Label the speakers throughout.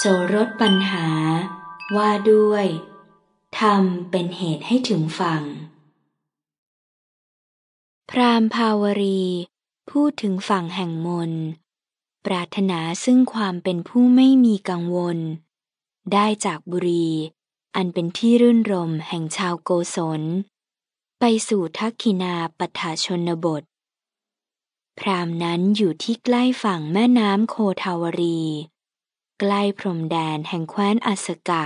Speaker 1: โสรถปัญหาว่าด้วยธรรมเป็นเหตุให้ถึงฝั่ง พรามภาวรีพูดถึงฝั่งแห่งมน ปรารถนาซึ่งความเป็นผู้ไม่มีกังวล ได้จากบุรี อันเป็นที่รื่นรมแห่งชาวโกศล ไปสู่ทักขินาปัฏาชนบท พรามนั้นอยู่ที่ใกล้ฝั่งแม่น้ำโคทาวรีใกล้พรมแดนแห่งแคว้นอัสกะ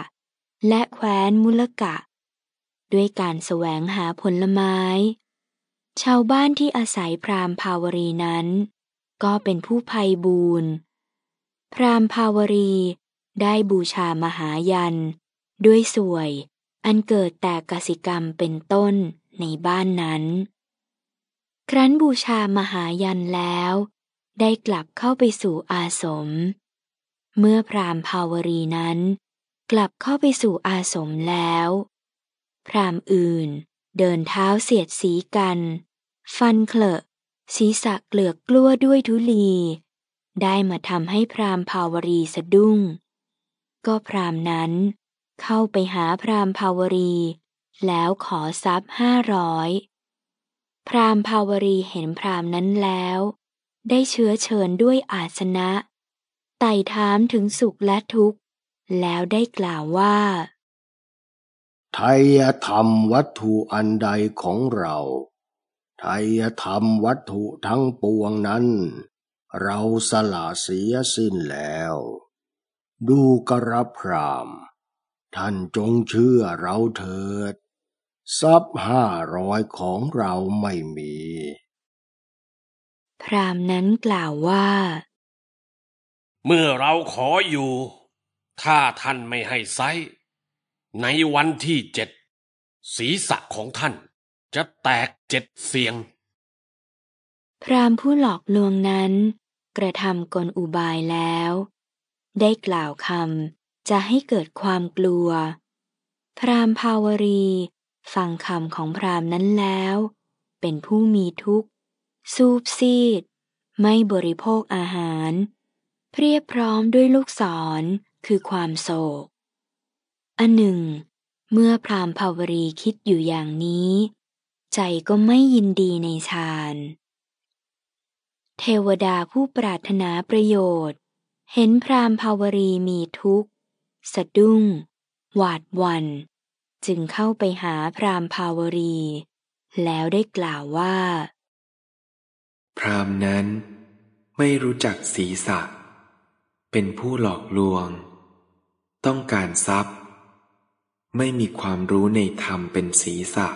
Speaker 1: และแคว้นมุลกะ ด้วยการแสวงหาผลไม้ ชาวบ้านที่อาศัยพรามภาวรีนั้น ก็เป็นผู้ภัยบูนพรามภาวรีได้บูชามหายัน ด้วยสวย อันเกิดแต่กสิกรรมเป็นต้นในบ้านนั้น ครั้นบูชามหายันแล้ว ได้กลับเข้าไปสู่อาสมเมื่อพรามภาวรีนั้นกลับเข้าไปสู่อาสมแล้ว พรามอื่นเดินเท้าเสียดสีกัน ฟันเคลอะศีรษะเกลือก กลัวด้วยทุลี ได้มาทำให้พรามภาวรีสะดุ้ง ก็พรามนั้นเข้าไปหาพรามภาวรีแล้วขอทรัพย์ห้าร้อยพรามภาวรีเห็นพรามนั้นแล้ว ได้เชื้อเชิญด้วยอาสนะไต่ถามถึงสุขและทุกข์แล้วได้กล่าวว่า
Speaker 2: ไทยธรรมวัตถุอันใดของเรา ไทยธรรมวัตถุทั้งปวงนั้น เราสละเสียสิ้นแล้ว ดูกระพราม ท่านจงเชื่อเราเถิด ทรัพย์ห้าร้อยของเราไม่มี
Speaker 1: พรามนั้นกล่าวว่า
Speaker 2: เมื่อเราขออยู่
Speaker 3: ถ้าท่านไม่ให้ไซในวันที่เจ็ด ศีรษะของท่านจะแตกเจ็ดเสียง
Speaker 1: พรามผู้หลอกลวงนั้น กระทำกลอุบายแล้ว ได้กล่าวคำจะให้เกิดความกลัว พรามภาวรี ฟังคำของพรามนั้นแล้ว เป็นผู้มีทุกข์ ซูบซีดไม่บริโภคอาหารเพียบพร้อมด้วยลูกศรคือความโศกอันหนึ่ง เมื่อพรามภาวรีคิดอยู่อย่างนี้ ใจก็ไม่ยินดีในฌานเทวดาผู้ปรารถนาประโยชน์ เห็นพรามภาวรีมีทุกข์สะดุ้ง หวาดวัน จึงเข้าไปหาพรามภาวรี แล้วได้กล่าวว่า
Speaker 4: พรามนั้นไม่รู้จักศีรษะเป็นผู้หลอกลวง ต้องการทรัพย์ ไม่มีความรู้ในธรรมเป็นศีรษะ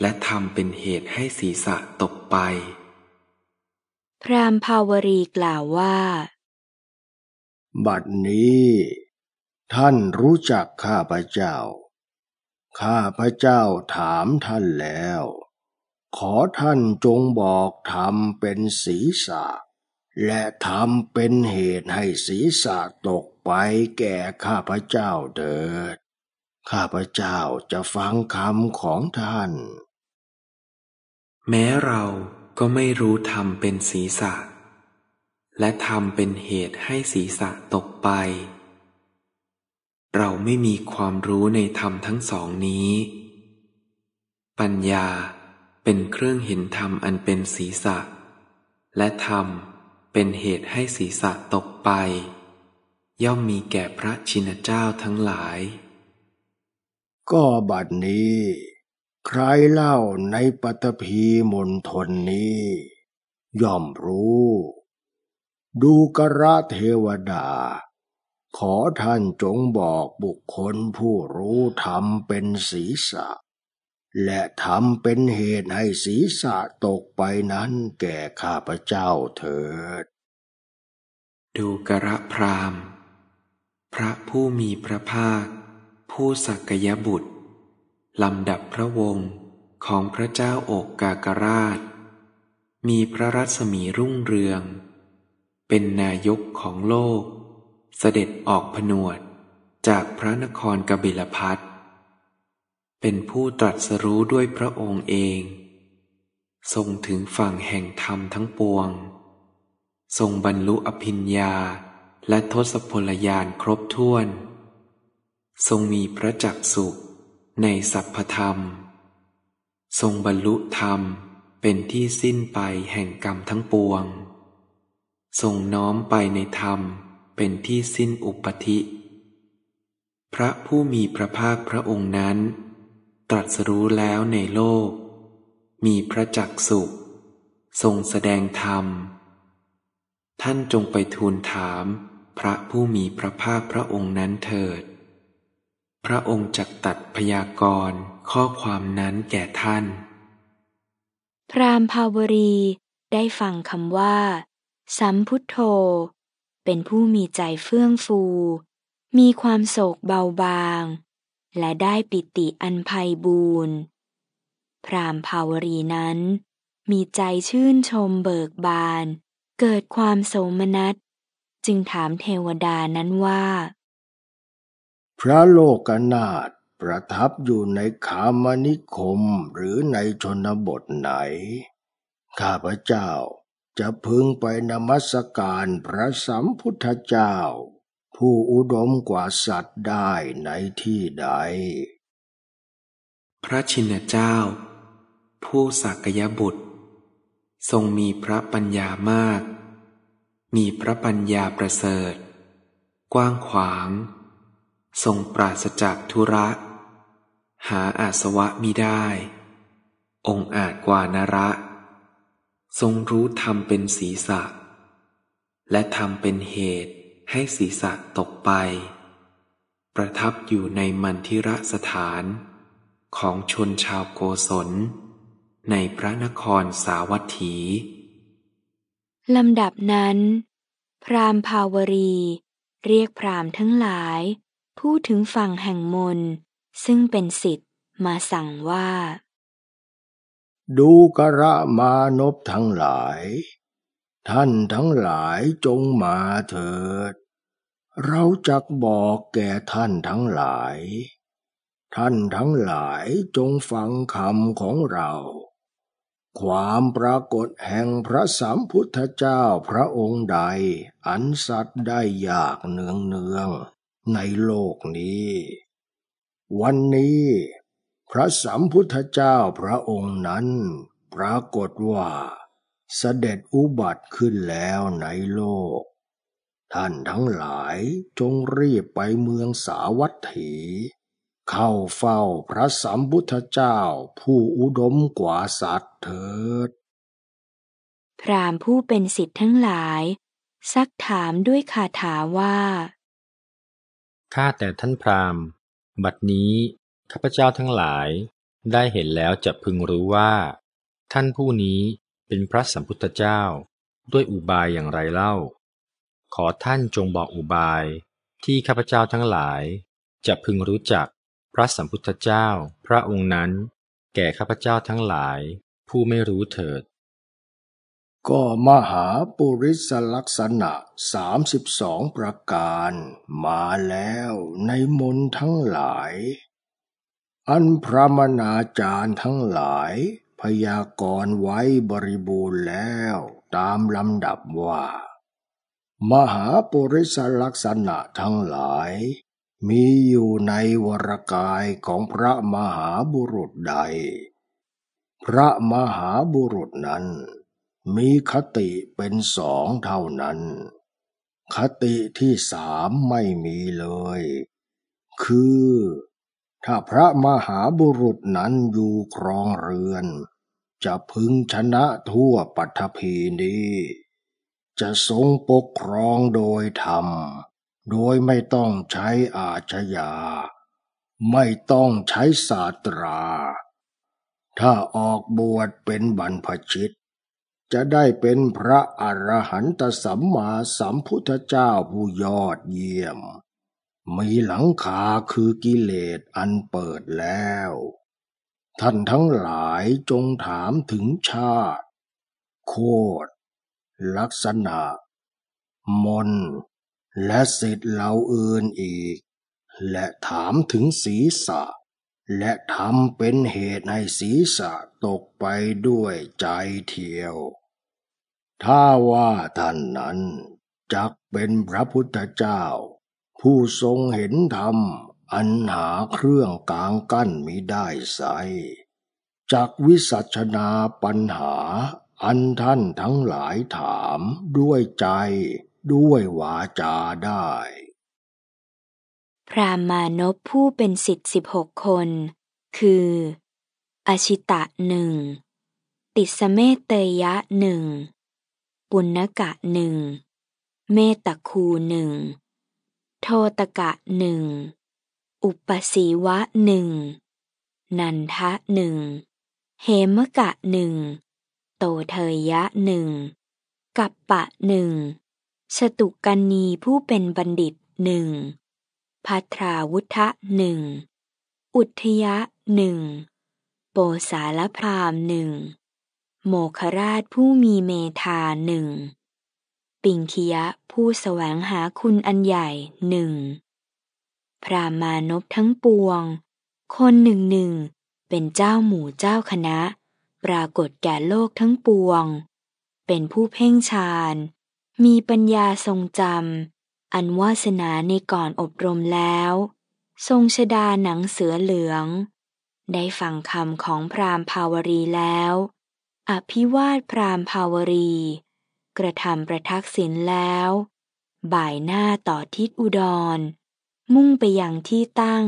Speaker 4: และธรรมเป็นเหตุให้ศีรษะตกไป
Speaker 1: พรามภาวรีกล่าวว่า
Speaker 2: บัดนี้ ท่านรู้จักข้าพเจ้า ข้าพเจ้าถามท่านแล้ว ขอท่านจงบอกธรรมเป็นศีรษะและทำเป็นเหตุให้ศีรษะตกไปแก่ข้าพเจ้าเถิด ข้าพเจ้าจะฟังคำของท่าน
Speaker 4: แม้เราก็ไม่รู้ทำเป็นศีรษะ และทำเป็นเหตุให้ศีรษะตกไป เราไม่มีความรู้ในธรรมทั้งสองนี้ ปัญญาเป็นเครื่องเห็นธรรมอันเป็นศีรษะ และธรรมเป็นเหตุให้ศีรษะตกไป ย่อมมีแก่พระชินเจ้าทั้งหลาย ก็บัดน
Speaker 2: ี้ ใครเล่าในปัตภีมนทนนี้ ย่อมรู้ ดูกระเทวดา ขอท่านจงบอกบุคคลผู้รู้ธรรมเป็นศีรษะและทำเป็นเหตุให้ศีรษะตกไปนั้นแก่
Speaker 4: ข้าพเจ้าเถิด ดูกระพราม พระผู้มีพระภาค ผู้สักยบุตรลำดับพระวงศ์ของพระเจ้าอกกากราช มีพระรัศมีรุ่งเรือง เป็นนายกของโลก เสด็จออกผนวดจากพระนครกบิลพัทเป็นผู้ตรัสรู้ด้วยพระองค์เอง ทรงถึงฝั่งแห่งธรรมทั้งปวง ทรงบรรลุอภิญญาและทศพลยานครบถ้วน ทรงมีพระจักสุขในสัพพธรรม ทรงบรรลุธรรมเป็นที่สิ้นไปแห่งกรรมทั้งปวงทรงน้อมไปในธรรมเป็นที่สิ้นอุปธิ พระผู้มีพระภาคพระองค์นั้นตรัสรู้แล้วในโลก มีพระจักสุข ทรงแสดงธรรม ท่านจงไปทูลถาม พระผู้มีพระภาคพระองค์นั้นเถิด พระองค์จักตัดพยากรณ์ข้อความนั้นแก่ท่าน
Speaker 1: พรามภาวรีได้ฟังคำว่า สัมพุทโธ เป็นผู้มีใจเฟื่องฟู มีความโศกเบาบางและได้ปิติอันไพบูรณ์ พรามภาวรีนั้นมีใจชื่นชมเบิกบาน เกิดความโสมนัสจึงถามเทวดานั้นว่า
Speaker 2: พระโลกนาถประทับอยู่ในขามนิคมหรือในชนบทไหน ข้าพระเจ้าจะพึงไปนมัสการพระสัมพุทธเจ้าผ
Speaker 4: ู้อุดมกว่าสัตว์ได้ในที่ใด พระชินเจ้า ผู้ศักยบุตร ทรงมีพระปัญญามาก มีพระปัญญาประเสริฐ กว้างขวาง ทรงปราศจากธุระ หาอาสวะมิได้ องอาจกว่านระ ทรงรู้ธรรมเป็นศีรษะและธรรมเป็นเหตุให้ศีรษะตกไป ประทับอยู่ในมันทิระสถาน ของชนชาวโกศลในพระนครสาวัตถี
Speaker 1: ลำดับนั้น พรามภาวรีเรียกพรามทั้งหลาย ผู้ถึงฝั่งแห่งมนซึ่งเป็นสิทธิ์มาสั่งว่า
Speaker 2: ดูกระมานพทั้งหลายท่านทั้งหลายจงมาเถิด เรา จัก บอกแก่ท่านทั้งหลาย ท่านทั้งหลายจง ฟังคำของเรา ความปรากฏแห่งพระสัมพุทธเจ้าพระองค์ใด อันสัตว์ได้ยากเนืองเนืองในโลกนี้ วันนี้ พระสัมพุทธเจ้าพระองค์นั้น ปรากฏว่าเสด็จอุบัติขึ้นแล้วในโลก ท่านทั้งหลายจงรีบไปเมืองสาวัตถีเข้าเฝ้าพระสัมพุทธเจ้า ผู้อุดมกว่าสัตว์เถิด
Speaker 1: พรามผู้เป็นสิทธิ์ทั้งหลาย ซักถามด้วยคาถาว่า
Speaker 5: ข้าแต่ท่านพรามบัดนี้ข้าพเจ้าทั้งหลายได้เห็นแล้วจะพึงรู้ว่า ท่านผู้นี้เป็นพระสัมพุทธเจ้าด้วยอุบายอย่างไรเล่า ขอท่านจงบอกอุบายที่ข้าพเจ้าทั้งหลาย จะพึงรู้จักพระสัมพุทธเจ้าพระองค์นั้นแก่ข้าพเจ้าทั้งหลายผู้ไม่รู้เถิด ก
Speaker 2: ็มหาปุริสลักษณะ32ประการมาแล้วในมนทั้งหลาย อันพระมนาจารย์ทั้งหลายพยากรณ์ไว้บริบูรณ์แล้วตามลำดับว่า มหาปุริสลักษณะทั้งหลาย มีอยู่ในวรกายของพระมหาบุรุษใด พระมหาบุรุษนั้น มีคติเป็นสองเท่านั้น คติที่สามไม่มีเลย คือถ้าพระมหาบุรุษนั้นอยู่ครองเรือน จะพึงชนะทั่วปัทภีนี้ จะทรงปกครองโดยธรรม โดยไม่ต้องใช้อาชญาไม่ต้องใช้ศาสตรา ถ้าออกบวชเป็นบรรพชิต จะได้เป็นพระอรหันตสัมมาสัมพุทธเจ้าผู้ยอดเยี่ยมมีหลังคาคือกิเลสอันเปิดแล้ว ท่านทั้งหลายจงถามถึงชาติ โคตรลักษณะ มน และสิทธิ์เหล่าอื่นอีก และถามถึงศีรษะและทำเป็นเหตุให้ศีรษะตกไปด้วยใจเทียว ถ้าว่าท่านนั้นจักเป็นพระพุทธเจ้าผู้ทรงเห็นธรรมอันหาเครื่องกลางกั้นมิได้ใส จากวิสัชนาปัญหาอันท่านทั้งหลายถามด้วยใจด้วยวาจาได้
Speaker 1: พรามมานพผู้เป็นสิทธิสิบหกคน คือ อาชิตะหนึ่ง ติสเมเตยะหนึ่ง ปุณกะหนึ่งเมตคูหนึ่งโทตกะหนึ่ง อุปสีวะหนึ่ง นันทะหนึ่งเหมกะหนึ่ง โตเทยยะหนึ่งกัปปะหนึ่งสตุกันนีผู้เป็นบัณฑิตหนึ่งพัทราวุธะหนึ่ง อุทยะหนึ่ง โปสารพรามหนึ่ง โมคราชผู้มีเมธาหนึ่งปิงคียะผู้สแสวงหาคุณอันใหญ่หนึ่ง พรามานพทั้งปวง คนหนึ่งหนึ่ง เป็นเจ้าหมู่เจ้าคณะ ปรากฏแก่โลกทั้งปวง เป็นผู้เพ่งฌาน มีปัญญาทรงจำอันวาสนาในก่อนอบรมแล้ว ทรงชดาหนังเสือเหลือง ได้ฟังคำของพรามภาวรีแล้ว อภิวาทพรามภาวรีกระทำประทักษิณแล้ว บ่ายหน้าต่อทิศอุดร มุ่งไปยังที่ตั้ง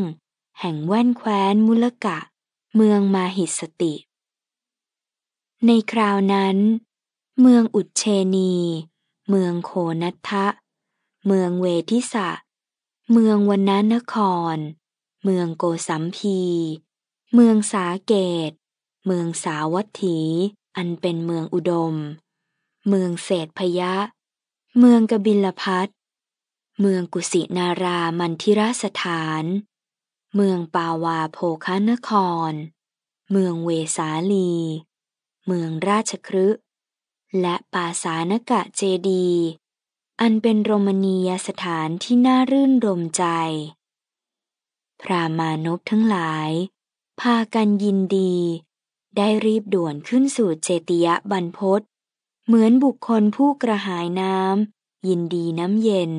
Speaker 1: แห่งแว่นแคว้นมุลกะ เมืองมาหิสติ ในคราวนั้น เมืองอุดเชนี เมืองโคนัทะเมืองเวทิสะเมืองวันนนคร เมืองโกสัมพีเมืองสาเกต เมืองสาวัตถี อันเป็นเมืองอุดมเมืองเศรษพยะ เมืองกบิลพัทเมืองกุสินารามันทิราสถาน เมืองปาวาโภคานคร เมืองเวสาลี เมืองราชครึและปาสานกะเจดี อันเป็นโรมนียสถานที่น่ารื่นรมใจ พรามานพทั้งหลาย พากันยินดี ได้รีบด่วนขึ้นสู่เจติยะบรรพศเหมือนบุคคลผู้กระหายน้ำยินดีน้ำเย็น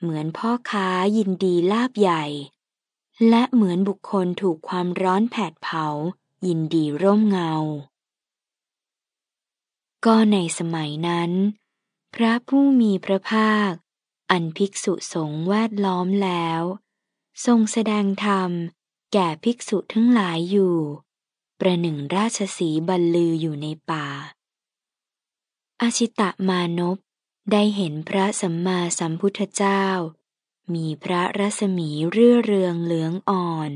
Speaker 1: เหมือนพ่อค้ายินดีลาบใหญ่ และเหมือนบุคคลถูกความร้อนแผดเผายินดีร่มเงา ก็ในสมัยนั้น พระผู้มีพระภาค อันภิกษุสงฆ์แวดล้อมแล้ว ทรงแสดงธรรมแก่ภิกษุทั้งหลายอยู่ ประหนึ่งราชสีบรรลืออยู่ในป่าอาชิตะมานพได้เห็นพระสัมมาสัมพุทธเจ้า มีพระรัศมีเรื่อเรืองเหลืองอ่อน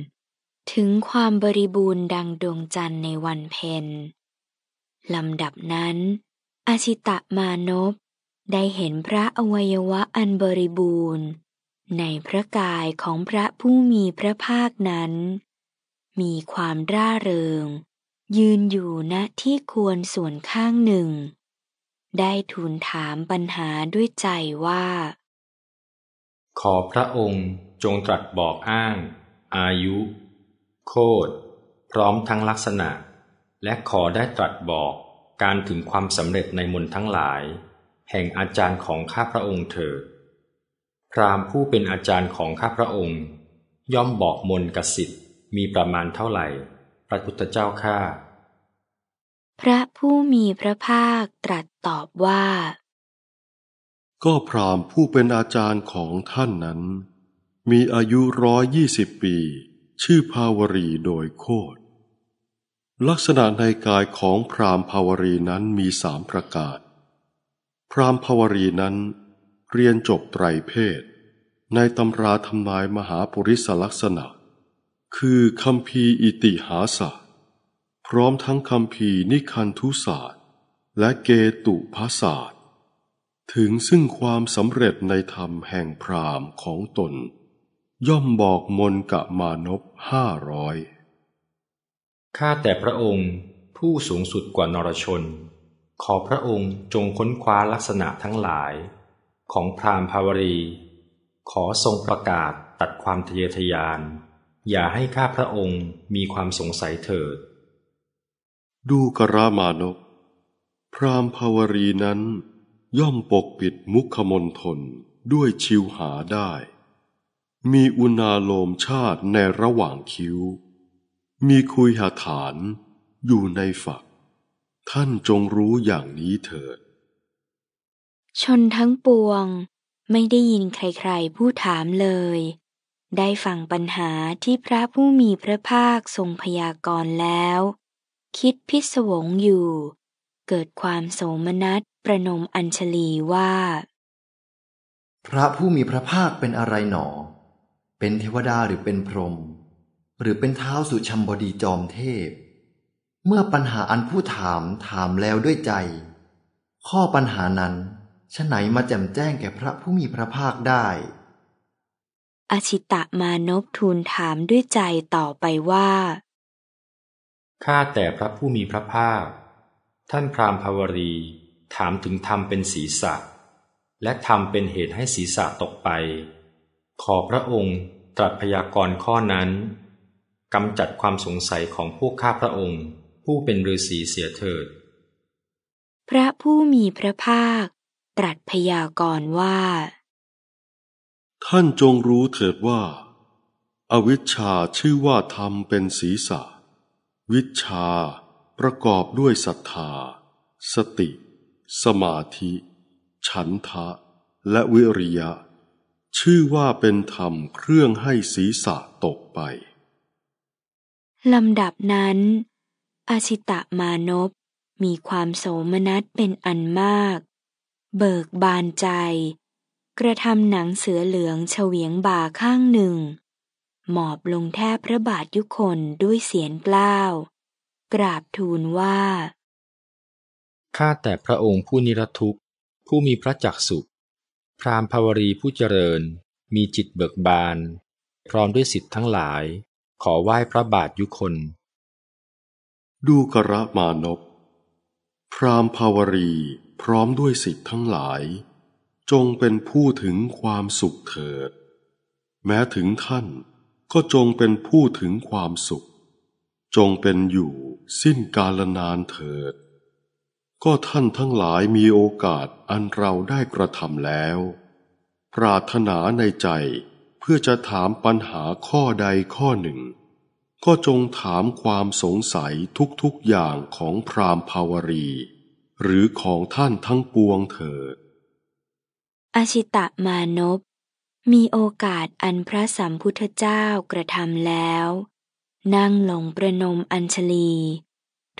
Speaker 1: ถึงความบริบูรณ์ดังดวงจันทร์ในวันเพ็ญลำดับนั้นอาชิตะมานพได้เห็นพระอวัยวะอันบริบูรณ์ ในพระกายของพระผู้มีพระภาคนั้น มีความร่าเริง ยืนอยู่ณที่ควรส่วนข้างหนึ่งได้ทูลถามปัญหาด้วยใจว่า
Speaker 5: ขอพระองค์จงตรัสบอกอ้าง อายุ โคดพร้อมทั้งลักษณะ และขอได้ตรัสบอกการถึงความสำเร็จในมนทั้งหลาย แห่งอาจารย์ของข้าพระองค์เถิดพรามผู้เป็นอาจารย์ของข้าพระองค์ ย่อมบอกมนกสิทธิ์มีประมาณเท่าไหร่พระพุทธเจ้าข้า
Speaker 1: พระผู้มีพระภาคตรัสตอบว่า
Speaker 6: ก็พรามผู้เป็นอาจารย์ของท่านนั้น มีอายุร้อยยี่สิบปี ชื่อภาวรีโดยโคดลักษณะในกายของพรามภาวรีนั้นมีสามประกาศพรามภาวรีนั้น เรียนจบไตรเพศ ในตำราทำนายมหาปุริสลักษณะ คือคำพีอิติหาสะพร้อมทั้งคำพีนิคันทุศาสตร์และเกตุภาศาสตร์ถึงซึ่งความสำเร็จในธรรมแห่งพรามของ
Speaker 5: ตน ย่อมบอกมนกะมานพห้าร้อยข้าแต่พระองค์ผู้สูงสุดกว่านรชน ขอพระองค์จงค้นคว้าลักษณะทั้งหลายของพรามภาวรี ขอทรงประกาศตัดความทะเยอทะยาน อย่าให้ข้าพระองค์มีความสงสัยเถิดดูกระมานก พรามภาวรี
Speaker 6: นั้น ย่อมปกปิดมุขมนทนด้วยชิวหาได้ มีอุณาโลมชาติในระหว่างคิ้ว มีคุยหาฐานอยู่ในฝัก ท่านจงรู้อย่างนี้เถิด
Speaker 1: ชนทั้งปวงไม่ได้ยินใครๆผู้ถามเลย ได้ฟังปัญหาที่พระผู้มีพระภาคทรงพยากรณ์แล้วคิดพิศวงอยู่ เกิดความโสมนัสประนมอัญชลีว่า
Speaker 7: พระผู้มีพระภาคเป็นอะไรหนอเป็นเทวดาหรือเป็นพรหมหรือเป็นเท้าสุชัมบดีจอมเทพ เมื่อปัญหาอันผู้ถามถามแล้วด้วยใจ ข้อปัญหานั้นฉไหนมาแจ่มแจ้งแก่พระผู้มีพระภาคได้
Speaker 1: อชิตะมานพทูลถามด้วยใจต่อไปว่า
Speaker 5: ข้าแต่พระผู้มีพระภาค ท่านพราหมณ์ภาวรีถามถึงธรรมเป็นศีรษะและธรรมเป็นเหตุให้ศีรษะตกไป ขอพระองค์ตรัสพยากรณ์ข้อนั้นกำจัดความสงสัยของพวกข้าพระองค์ผู้เป็นฤาษีเสียเถิด
Speaker 1: พระผู้มีพระภาค ตรัสพยากรณ์ว่า
Speaker 5: ท
Speaker 6: ่านจงรู้เถิดว่า อวิชชาชื่อว่าธรรมเป็นศีรษะวิชาประกอบด้วยศรัทธา สติ สมาธิ ฉันทะ และวิริยะ ชื่อว่าเป็นธรรมเครื่องให้ศีรษะตกไป
Speaker 1: ลำดับนั้น อาชิตะมานพมีความโสมนัสเป็นอันมาก เบิกบานใจ กระทำหนังเสือเหลืองเฉวียงบ่าข้างหนึ่งหมอบลงแทบพระบาทยุคนด้วยเสียงกล้าวกราบทูลว่า
Speaker 5: ข้าแต่พระองค์ผู้นิรทุกข์ผู้มีพระจักสุพรามภาวรีผู้เจริญมีจิตเบิกบานพร้อมด้วยสิทธิ์ทั้งหลาย ขอไหว้พระบาทยุคนดูกระมานพพรามภาวรีพ
Speaker 6: ร้อมด้วยสิทธิ์ทั้งหลาย จงเป็นผู้ถึงความสุขเถิด แม้ถึงท่านก็จงเป็นผู้ถึงความสุข จงเป็นอยู่สิ้นกาลนานเถิด ก็ท่านทั้งหลายมีโอกาสอันเราได้กระทำแล้ว ปรารถนาในใจเพื่อจะถามปัญหาข้อใดข้อหนึ่ง ก็จงถามความสงสัยทุกๆอย่างของพรามภาวรี หรือของท่านทั้งปวงเถิด
Speaker 1: อชิตะมานพมีโอกาสอันพระสัมพุทธเจ้ากระทำแล้ว นั่งลงประนมอัญชลี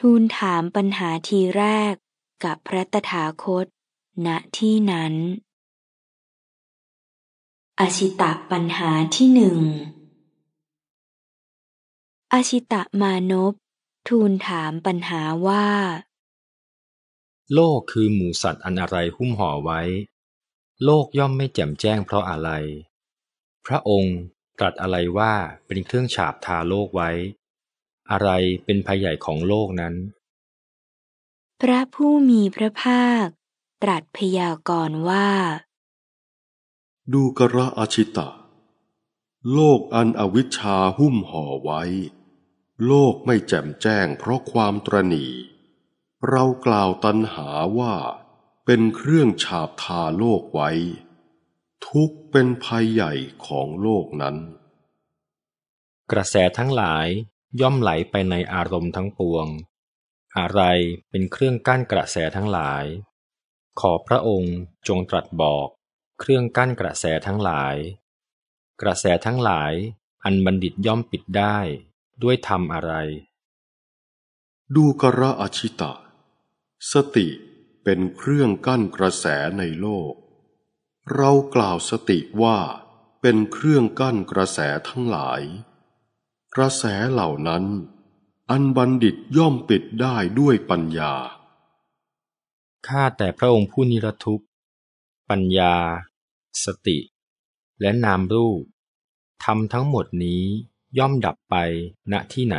Speaker 1: ทูลถามปัญหาทีแรกกับพระตถาคต ณที่นั้นอชิตะปัญหาที่หนึ่งอชิตะมานพทูลถามปัญหาว่า
Speaker 5: โลกคือหมูสัตว์อันอะไรหุ้มห่อไว้โลกย่อมไม่แจ่มแจ้งเพราะอะไร พระองค์ตรัสอะไรว่าเป็นเครื่องฉาบทาโลกไว้ อะไรเป็นภัยใหญ่ของโลกนั้น
Speaker 1: พระผู้มีพระภาค ตรัสพยากรณ์ว่า
Speaker 5: ดูกระอาชิตะ
Speaker 6: โลกอันอวิชชาหุ้มห่อไว้ โลกไม่แจ่มแจ้งเพราะความตรณี เรากล่าวตัณหาว่าเป็นเครื่องฉาบทาโลกไว้ ทุกเป็นภัยใหญ่ข
Speaker 5: องโลกนั้น กระแสทั้งหลายย่อมไหลไปในอารมณ์ทั้งปวง อะไรเป็นเครื่องกั้นกระแสทั้งหลาย ขอพระองค์จงตรัสบอกเครื่องกั้นกระแสทั้งหลาย กระแสทั้งหลายอันบัณฑิตย่อมปิดได้ด้วยทำอะไร ดูกระอชิตะสติเป็นเครื่อ
Speaker 6: งกั้นกระแสในโลก เรากล่าวสติว่าเป็นเครื่องกั้นกระแสทั้งหลาย กระแสเหล่านั้น อ
Speaker 5: ันบัณฑิตย่อมปิดได้ด้วยปัญญาข้าแต่พระองค์ผู้นิรทุกปัญญา สติและนามรูปทำทั้งหมดนี้ย่อมดับไปณที่ไหน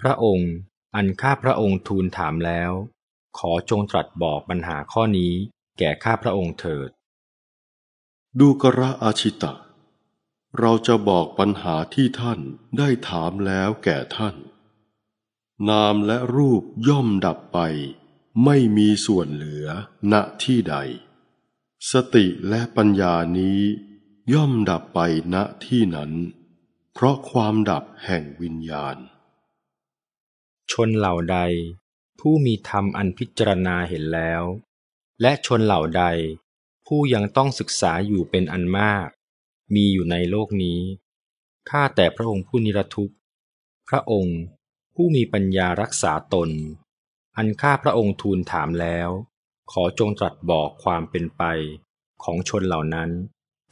Speaker 5: พระองค์อันข้าพระองค์ทูลถามแล้วขอจงตรัสบอกปัญหาข้อนี้แก่ข้าพระองค์เถิด ดูกระอาชิ
Speaker 6: ตะ เราจะบอกปัญหาที่ท่านได้ถามแล้วแก่ท่าน นามและรูปย่อมดับไป ไม่มีส่วนเหลือณที่ใด สติและปัญญานี้ย่อ
Speaker 5: มดับไปณที่นั้น เพราะความดับแห่งวิญญาณ ชนเหล่าใดผู้มีธรรมอันพิจารณาเห็นแล้ว และชนเหล่าใด ผู้ยังต้องศึกษาอยู่เป็นอันมาก มีอยู่ในโลกนี้ ข้าแต่พระองค์ผู้นิรทุกข์พระองค์ผู้มีปัญญารักษาตน อันข้าพระองค์ทูลถามแล้ว ขอจงตรัสบอกความเป็นไปของชนเหล่านั้น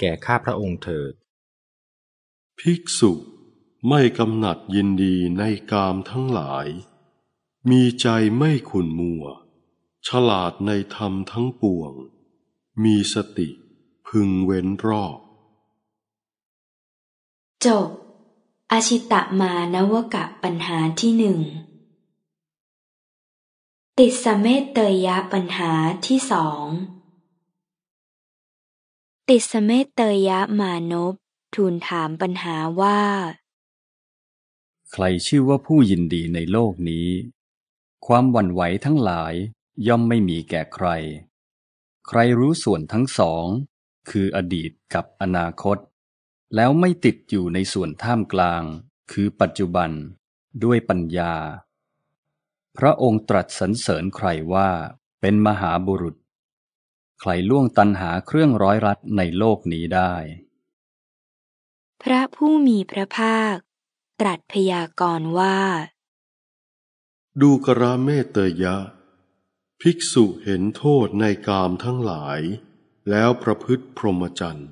Speaker 5: แก่ข้าพระองค์เถิด ภิกษุไม่กำหนัดยินดีใน
Speaker 6: กามทั้งหลายมีใจไม่ขุนมัว ฉลาดในธรรมทั้งปวง มีสติพึงเว้นรอบ
Speaker 1: จบ อาชิตะมานวกะปัญหาที่หนึ่ง ติสเมตเตยะปัญหาที่สอง ติสเมตเตยะมานพทูลถามปัญหาว่า
Speaker 5: ใครชื่อว่าผ
Speaker 3: ู้ยินดีในโลกนี้ความหวั่นไหวทั้งหลายย่อมไม่มีแก่ใคร ใครรู้ส่วนทั้งสอง คืออดีตกับอนาคต แล้วไม่ติดอยู่ในส่วนท่ามกลางคือปัจจุบันด้วยปัญญา พระองค์ตรัสสรรเสริญใครว่าเป็นมหาบุรุษ ใครล่วงตันหาเครื่องร้อยรัดในโลกนี้ได้
Speaker 1: พระผู้มีพระภาค ตรัสพยากรณ์ว่า
Speaker 6: ดูกราเมตยะ ภิกษุเห็นโทษในกามทั้งหลาย แล้วประพฤติพรหมจรรย์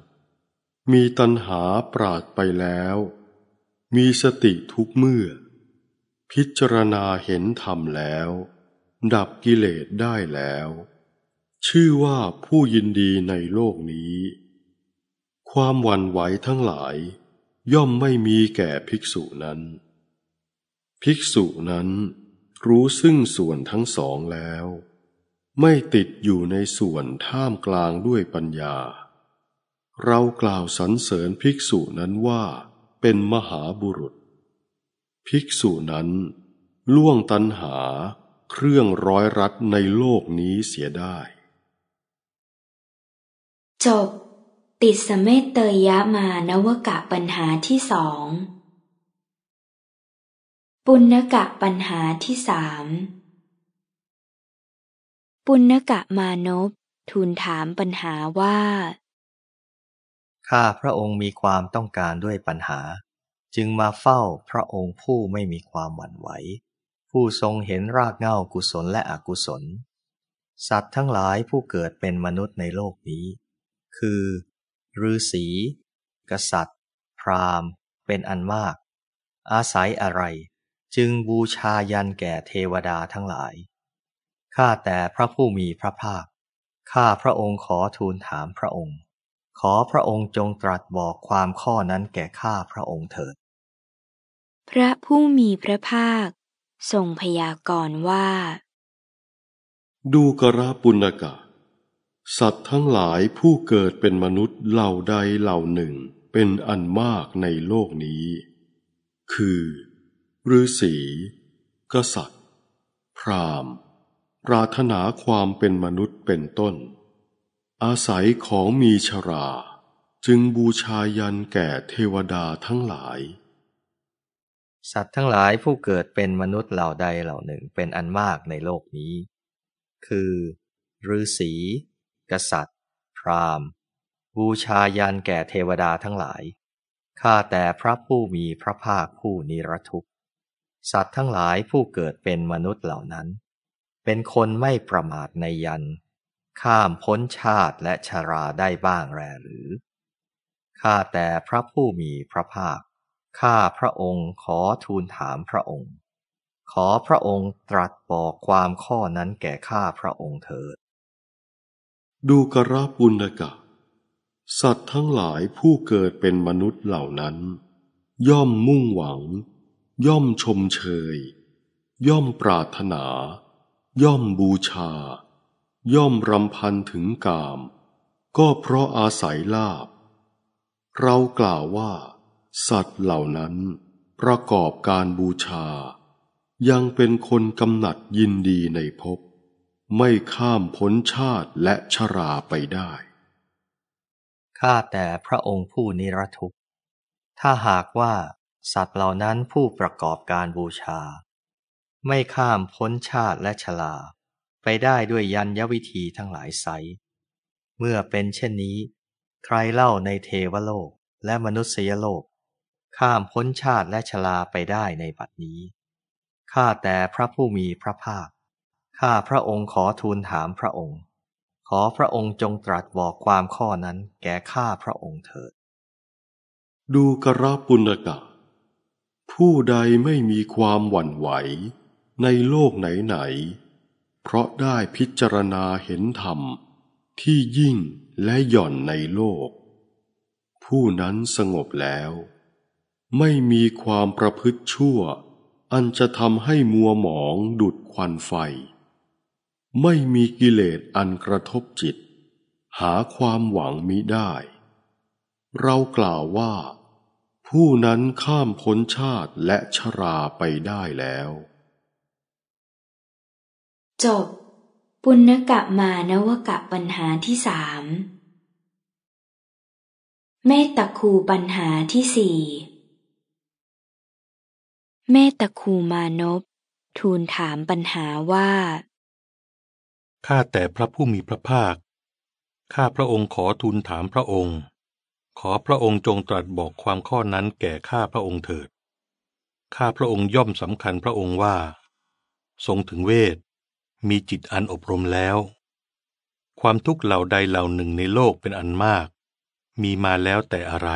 Speaker 6: มีตัณหาปราดไปแล้ว มีสติทุกเมื่อ พิจารณาเห็นธรรมแล้ว ดับกิเลสได้แล้ว ชื่อว่าผู้ยินดีในโลกนี้ ความวันไหวทั้งหลายย่อมไม่มีแก่ภิกษุนั้น ภิกษุนั้นรู้ซึ่งส่วนทั้งสองแล้ว ไม่ติดอยู่ในส่วนท่ามกลางด้วยปัญญา เรากล่าวสรรเสริญภิกษุนั้นว่าเป็นมหาบุรุษ ภิกษุนั้น ล่วงตันหาเครื่องร้อยรัดในโลกนี้เสียได้
Speaker 1: จบ ติดสเมตเตยยะมานวกะปัญหาที่สองปุณกะปัญหาที่สาม ปุณกะมานพทูลถามปัญหาว่า
Speaker 7: ข้าพระองค์มีความต้องการด้วยปัญหา จึงมาเฝ้าพระองค์ผู้ไม่มีความหวั่นไหว ผู้ทรงเห็นรากเง้ากุศลและอกุศล สัตว์ทั้งหลายผู้เกิดเป็นมนุษย์ในโลกนี้ คือฤาษีกษัตริย์ พราหมณ์ เป็นอันมาก อาศัยอะไรจึงบูชายันแก่เทวดาทั้งหลาย ข้าแต่พระผู้มีพระภาค ข้าพระองค์ขอทูลถามพระองค์ ขอพระองค์จงตรัสบอกความข้อนั้นแก่ข้าพระองค์เถิด
Speaker 1: พระผู้มีพระภาค ทรงพยากรณ์ว่า
Speaker 7: ดูกระปุ
Speaker 6: ณกะ สัตว์ทั้งหลายผู้เกิดเป็นมนุษย์เหล่าใดเหล่าหนึ่งเป็นอันมากในโลกนี้ คือฤาษี กษัตริย์ พราหมณ์ปรารถนาความเป็นมนุษย์เป็นต้น อาศัยของมีชรา จึงบูชา
Speaker 7: ยันแก่เทวดาทั้งหลาย สัตว์ทั้งหลายผู้เกิดเป็นมนุษย์เหล่าใดเหล่าหนึ่งเป็นอันมากในโลกนี้ คือฤาษีกษัตริย์ พราหมณ์ บูชายันแก่เทวดาทั้งหลายข้าแต่พระผู้มีพระภาคผู้นิรทุกขสัตว์ทั้งหลายผู้เกิดเป็นมนุษย์เหล่านั้น เป็นคนไม่ประมาทในยัน ข้ามพ้นชาติและชาราได้บ้างแรหรือข้าแต่พระผู้มีพระภาคข้าพระองค์ขอทูลถามพระองค์ ขอพระองค์ตรัสบอกความข้อนั้นแก่ข้าพระองค์เถิด ดูกระปุณกะ สัตว์ทั้งหลายผู้เก
Speaker 6: ิดเป็นมนุษย์เหล่านั้น ย่อมมุ่งหวังย่อมชมเชย ย่อมปรารถนา ย่อมบูชา ย่อมรำพันถึงกาม ก็เพราะอาศัยลาบ เรากล่าวว่า สัตว์เหล่านั้นประกอบการบูชา ยังเป็นคนกำหนัดยินดีในภพไม่ข้ามพ้น
Speaker 7: ชาติและชราไปได้ ข้าแต่พระองค์ผู้นิรทุกข์ถ้าหากว่าสัตว์เหล่านั้นผู้ประกอบการบูชา ไม่ข้ามพ้นชาติและชลา ไปได้ด้วยยันยวิธีทั้งหลายไซเมื่อเป็นเช่นนี้ ใครเล่าในเทวโลกและมนุษยโลก ข้ามพ้นชาติและชลาไปได้ในบัดนี้ ข้าแต่พระผู้มีพระภาค ข้าพระองค์ขอทูลถามพระองค์ ขอพระองค์จงตรัสบอกความข้อนั้นแก่ข้าพระองค์เถิด
Speaker 6: ดูกระปุณกะผู้ใดไม่มีความหวั่นไหวในโลกไหนๆ เพราะได้พิจารณาเห็นธรรมที่ยิ่งและหย่อนในโลก ผู้นั้นสงบแล้ว ไม่มีความประพฤติชั่ว อันจะทำให้มัวหมองดุดควันไฟ ไม่มีกิเลสอันกระทบจิต หาความหวังมิได้ เรากล่าวว่าผู้นั้นข้ามพ้นชาติและชราไปได้แล
Speaker 8: ้ว
Speaker 1: จบปุณณกะมานวกะปัญหาที่สามเมตตคูปัญหาที่สี่เมตตคูมานพ ทูลถามปัญหาว่า
Speaker 9: ข้าแต่พระผู้มีพระภาค ข้าพระองค์ขอทูลถามพระองค์ขอพระองค์จงตรัสบอกความข้อนั้นแก่ข้าพระองค์เถิด ข้าพระองค์ย่อมสำคัญพระองค์ว่า ทรงถึงเวท มีจิตอันอบรมแล้ว ความทุกข์เหล่าใดเหล่าหนึ่งในโลกเป็นอันมาก มีมาแล้วแต่อะไร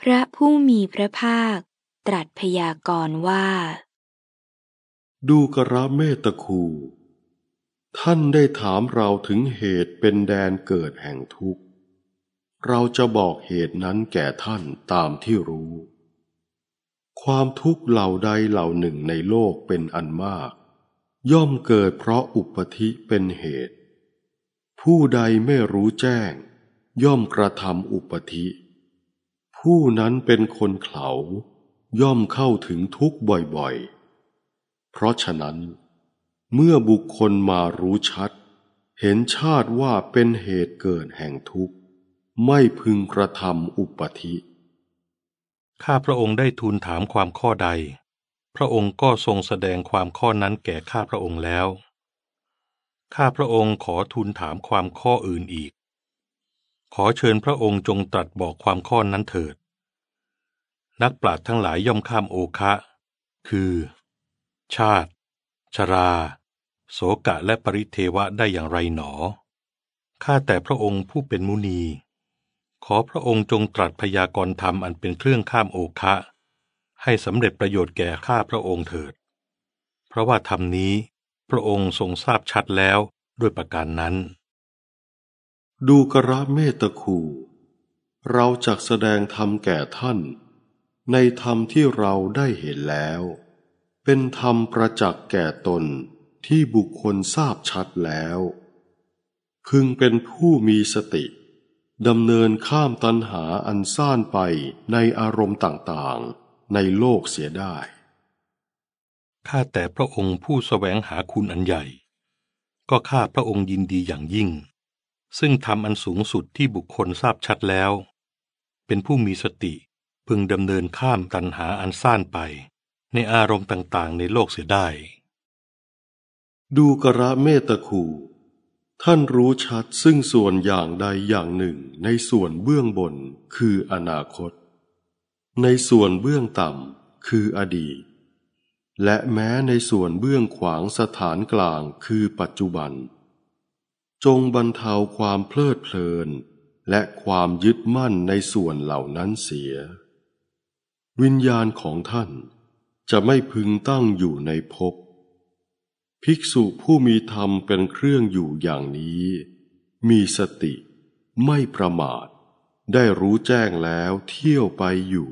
Speaker 1: พระผู้มีพระภาค ตรัสพยากรณ์ว่า
Speaker 8: ดูกระเมตคูท่าน
Speaker 6: ได้ถามเราถึงเหตุเป็นแดนเกิดแห่งทุกข์เราจะบอกเหตุนั้นแก่ท่านตามที่รู้ ความทุกข์เหล่าใดเหล่าหนึ่งในโลกเป็นอันมาก ย่อมเกิดเพราะอุปธิเป็นเหตุ ผู้ใดไม่รู้แจ้ง ย่อมกระทำอุปธิผู้นั้นเป็นคนเขาย่อมเข้าถึงทุกข์บ่อยๆ เพราะฉะนั้นเมื่อบุคคลมารู้ชัด เห็นชาติว่าเป็นเหตุเกิดแห่งทุกข์ไม่พึงกระทำอุปธิ
Speaker 9: ข้าพระองค์ได้ทูลถามความข้อใด พระองค์ก็ทรงแสดงความข้อนั้นแก่ข้าพระองค์แล้ว ข้าพระองค์ขอทูลถามความข้ออื่นอีก ขอเชิญพระองค์จงตรัสบอกความข้อนั้นเถิด นักปราชญ์ทั้งหลายย่อมข้ามโอคะ คือ ชาติ ชรา โสกะและปริเทวะได้อย่างไรหนอ ข้าแต่พระองค์ผู้เป็นมุนีขอพระองค์จงตรัสพยากรณ์ธรรมอันเป็นเครื่องข้ามโอคะให้สำเร็จประโยชน์แก่ข้าพระองค์เถิด เพราะว่าธรรมนี้พระองค์ทรงทราบชัดแล้ว
Speaker 6: ด้วยประการนั้น ดูกระเมตคูเราจักแสดงธรรมแก่ท่าน ในธรรมที่เราได้เห็นแล้ว เป็นธรรมประจักษ์แก่ตนที่บุคคลทราบชัดแล้วพึงเป็นผู้มีสติดำเนินข้ามตันหาอันซ่านไปในอารมณ์ต่างๆ ในโลกเสียได้ ข้าแต่พระองค์ผู้สแสวงหาคุณอันใหญ่ ก็ข้า
Speaker 9: พระองค์ยินดีอย่างยิ่ง ซึ่งทำอันสูงสุดที่บุคคลทราบชัดแล้ว เป็นผู้มีสติพึงดำเนินข้ามตันหาอันซ่านไปในอารมณ์ต่างๆ ใน
Speaker 6: โลกเสียได้ ดูกระเมตคูท่านรู้ชัดซึ่งส่วนอย่างใดอย่างหนึ่งในส่วนเบื้องบนคืออนาคต ในส่วนเบื้องต่ำคืออดีตและแม้ในส่วนเบื้องขวางสถานกลางคือปัจจุบัน จงบรรเทาความเพลิดเพลิน และความยึดมั่นในส่วนเหล่านั้นเสีย วิญญาณของท่านจะไม่พึงตั้งอยู่ในภพภิกษุผู้มีธรรมเป็นเครื่องอยู่อย่างนี้ มีสติไม่ประมาท ได้รู้แจ้งแล้วเที่ยวไปอยู่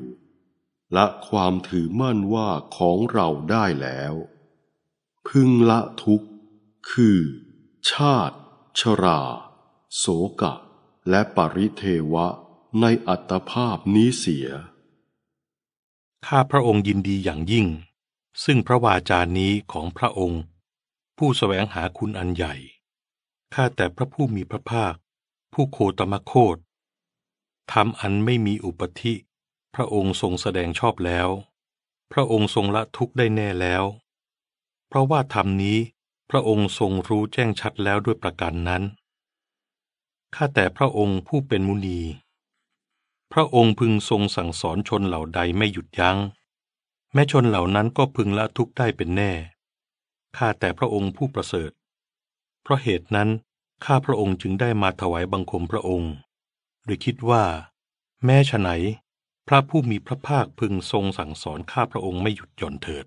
Speaker 6: ละความถือมั่นว่าของเราได้แล้ว พึงละทุกข์คือ ชาติ ชรา โสกะ และปริเทวะในอัตภาพนี้เสียข้าพระองค์ยินดีอย่างยิ่ง
Speaker 9: ซึ่งพระวาจานี้ของพระองค์ผู้สแสวงหาคุณอันใหญ่ ข้าแต่พระผู้มีพระภาค ผู้โคตมโคตทำอันไม่มีอุปธิ พระองค์ทรงแสดงชอบแล้ว พระองค์ทรงละทุกข์ได้แน่แล้ว เพราะว่าธรรมนี้พระองค์ทรงรู้แจ้งชัดแล้วด้วยประการนั้น ข้าแต่พระองค์ผู้เป็นมุนี พระองค์พึงทรงสั่งสอนชนเหล่าใดไม่หยุดยัง้ง แม้ชนเหล่านั้นก็พึงละทุกข์ได้เป็นแน่ข้าแต่พระองค์ผู้ประเสริฐ เพราะเหตุนั้น ข้าพระองค์จึงได้มาถวายบังคมพระองค์โดยคิดว่า แม้ฉไหน พระผู้มีพระภาคพึงทรงสั่งสอนข้าพระองค์ไม่หยุดหย่อนเถิด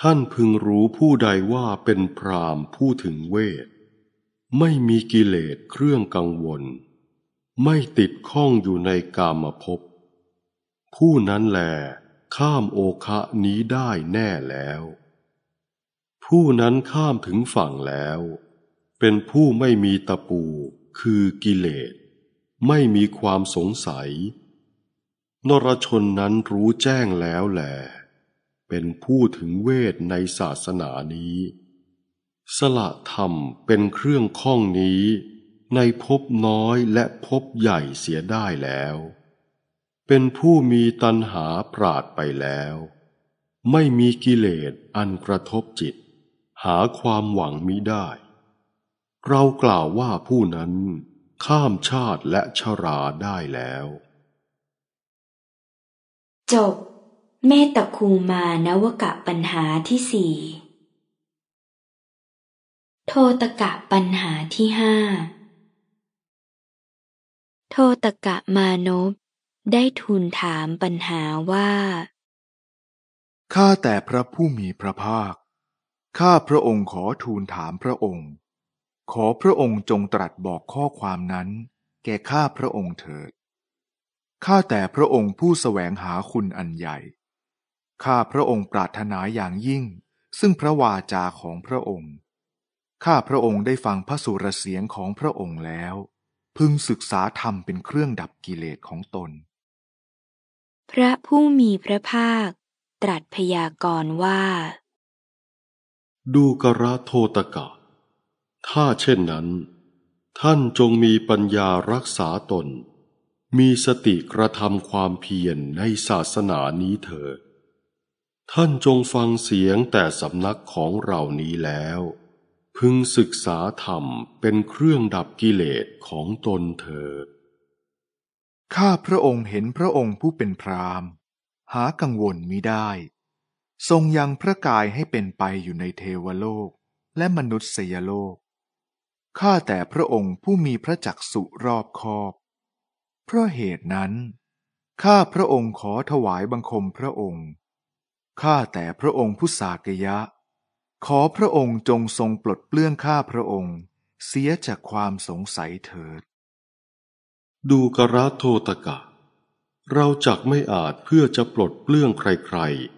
Speaker 6: ท่านพึงรู้ผู้ใดว่าเป็นพรามผู้ถึงเวท ไม่มีกิเลสเครื่องกังวล ไม่ติดข้องอยู่ในกามภพผู้นั้นแหลข้ามโอคะนี้ได้แน่แล้วผู้นั้นข้ามถึงฝั่งแล้ว เป็นผู้ไม่มีตะปู คือกิเลส ไม่มีความสงสัยนรชนนั้นรู้แจ้งแล้วแหลเป็นผู้ถึงเวทในศาสนานี้ สละธรรมเป็นเครื่องข้องนี้ ในภพน้อยและภพใหญ่เสียได้แล้ว เป็นผู้มีตัณหาปราดไปแล้ว ไม่มีกิเลสอันกระทบจิตหาความหวังมิได้ เรากล่าวว่าผู้นั้นข้ามชาติและชราได้แล้ว
Speaker 1: จบเมตคูมานวกะปัญหาที่สี่ โทตกะปัญหาที่ห้า โทตกะมานพได้ทูลถามปัญหาว่า
Speaker 10: ข้าแต่พระผู้มีพระภาคข้าพระองค์ขอทูลถามพระองค์ ขอพระองค์จงตรัสบอกข้อความนั้นแก่ข้าพระองค์เถิด ข้าแต่พระองค์ผู้สแสวงหาคุณอันใหญ่ ข้าพระองค์ปรารถนาอย่างยิ่ง ซึ่งพระวาจาของพระองค์ ข้าพระองค์ได้ฟังพระสุรเสียงของพระองค์แล้ว พึงศึกษาธรรมเป็นเครื่องดับกิ
Speaker 6: เลสของตน
Speaker 1: พระผู้มีพระภาค ตรัสพยากรณ์ว่า
Speaker 6: ดูกระโทตกะ ถ้าเช่นนั้น ท่านจงมีปัญญารักษาตน มีสติกระทำความเพียรในศาสนานี้เถิดท่านจงฟังเสียงแต่สำนักของเรานี้แล้ว พึงศึกษาธรรมเป็นเครื่องดับกิเลสของตนเถิด
Speaker 10: ข้าพระองค์เห็นพระองค์ผู้เป็นพราม หากังวลมิได้ทรงยังพระกายให้เป็นไปอยู่ในเทวโลกและมนุษยโลก ข้าแต่พระองค์ผู้มีพระจักสุรอบคอบ เพราะเหตุนั้นข้าพระองค์ขอถวายบังคมพระองค์ ข้าแต่พระองค์ผู้สากยะ ขอพระองค์จงทรงปลดเปลื้องข้าพระองค์ เสียจากความสงสัยเถิด
Speaker 6: ดูกระโทตกะ เราจักไม่อาจเพื่อจะปลดเปลื้องใครๆ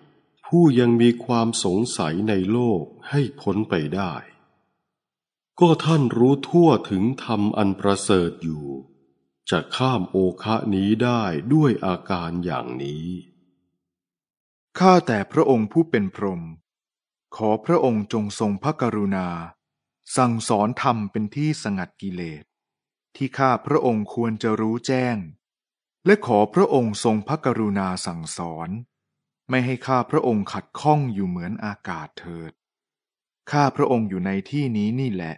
Speaker 6: ผู้ยังมีความสงสัยในโลกให้พ้นไปได้ ก็ท่านรู้ทั่วถึงธรรมอันประเสริฐอยู่ จะข้ามโอคะนี้ได้ด้วยอาการอย่างนี้ข้าแต่พระอ
Speaker 10: งค์ผู้เป็นพรหมขอพระองค์จงทรงพระกรุณา สั่งสอนธรรมเป็นที่สงัดกิเลสที่ข้าพระองค์ควรจะรู้แจ้ง และขอพระองค์ทรงพระกรุณาสั่งสอนไม่ให้ข้าพระองค์ขัดข้องอยู่เหมือนอากาศเถิด ข้าพระองค์อยู่ในที่นี้นี่แหละ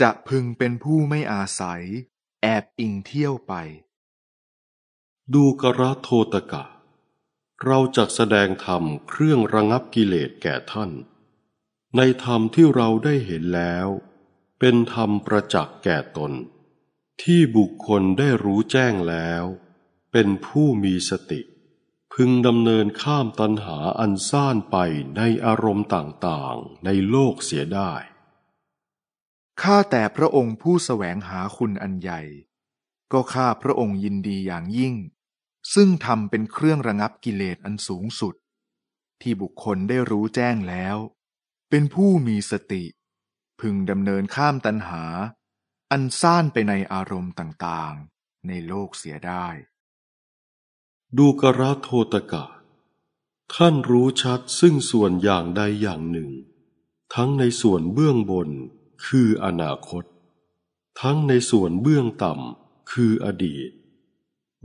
Speaker 10: จะพึงเป็นผู้ไม่อาศัย แอบอิงเที่ยวไป
Speaker 6: ดูกระโทตกะ เราจะแสดงธรรมเครื่องระงับกิเลสแก่ท่าน ในธรรมที่เราได้เห็นแล้ว เป็นธรรมประจักษ์แก่ตน ที่บุคคลได้รู้แจ้งแล้ว เป็นผู้มีสติพึงดำเนินข้ามตัณหาอันซ่านไปในอารมณ์ต่าง ๆ ในโลกเสียได้
Speaker 10: ข้าแต่พระองค์ผู้สแสวงหาคุณอันใหญ่ ก็ข้าพระองค์ยินดีอย่างยิ่ง ซึ่งทำเป็นเครื่องระงับกิเลสอันสูงสุด ที่บุคคลได้รู้แจ้งแล้ว เป็นผู้มีสติ พึงดำเนินข้ามตัณหา อันซ่านไปในอารมณ์ต่าง ๆ ในโลกเสียได
Speaker 6: ้ดูกระโทตกะ ท่านรู้ชัดซึ่งส่วนอย่างใดอย่างหนึ่ง ทั้งในส่วนเบื้องบนคืออนาคต ทั้งในส่วนเบื้องต่ำคืออดีต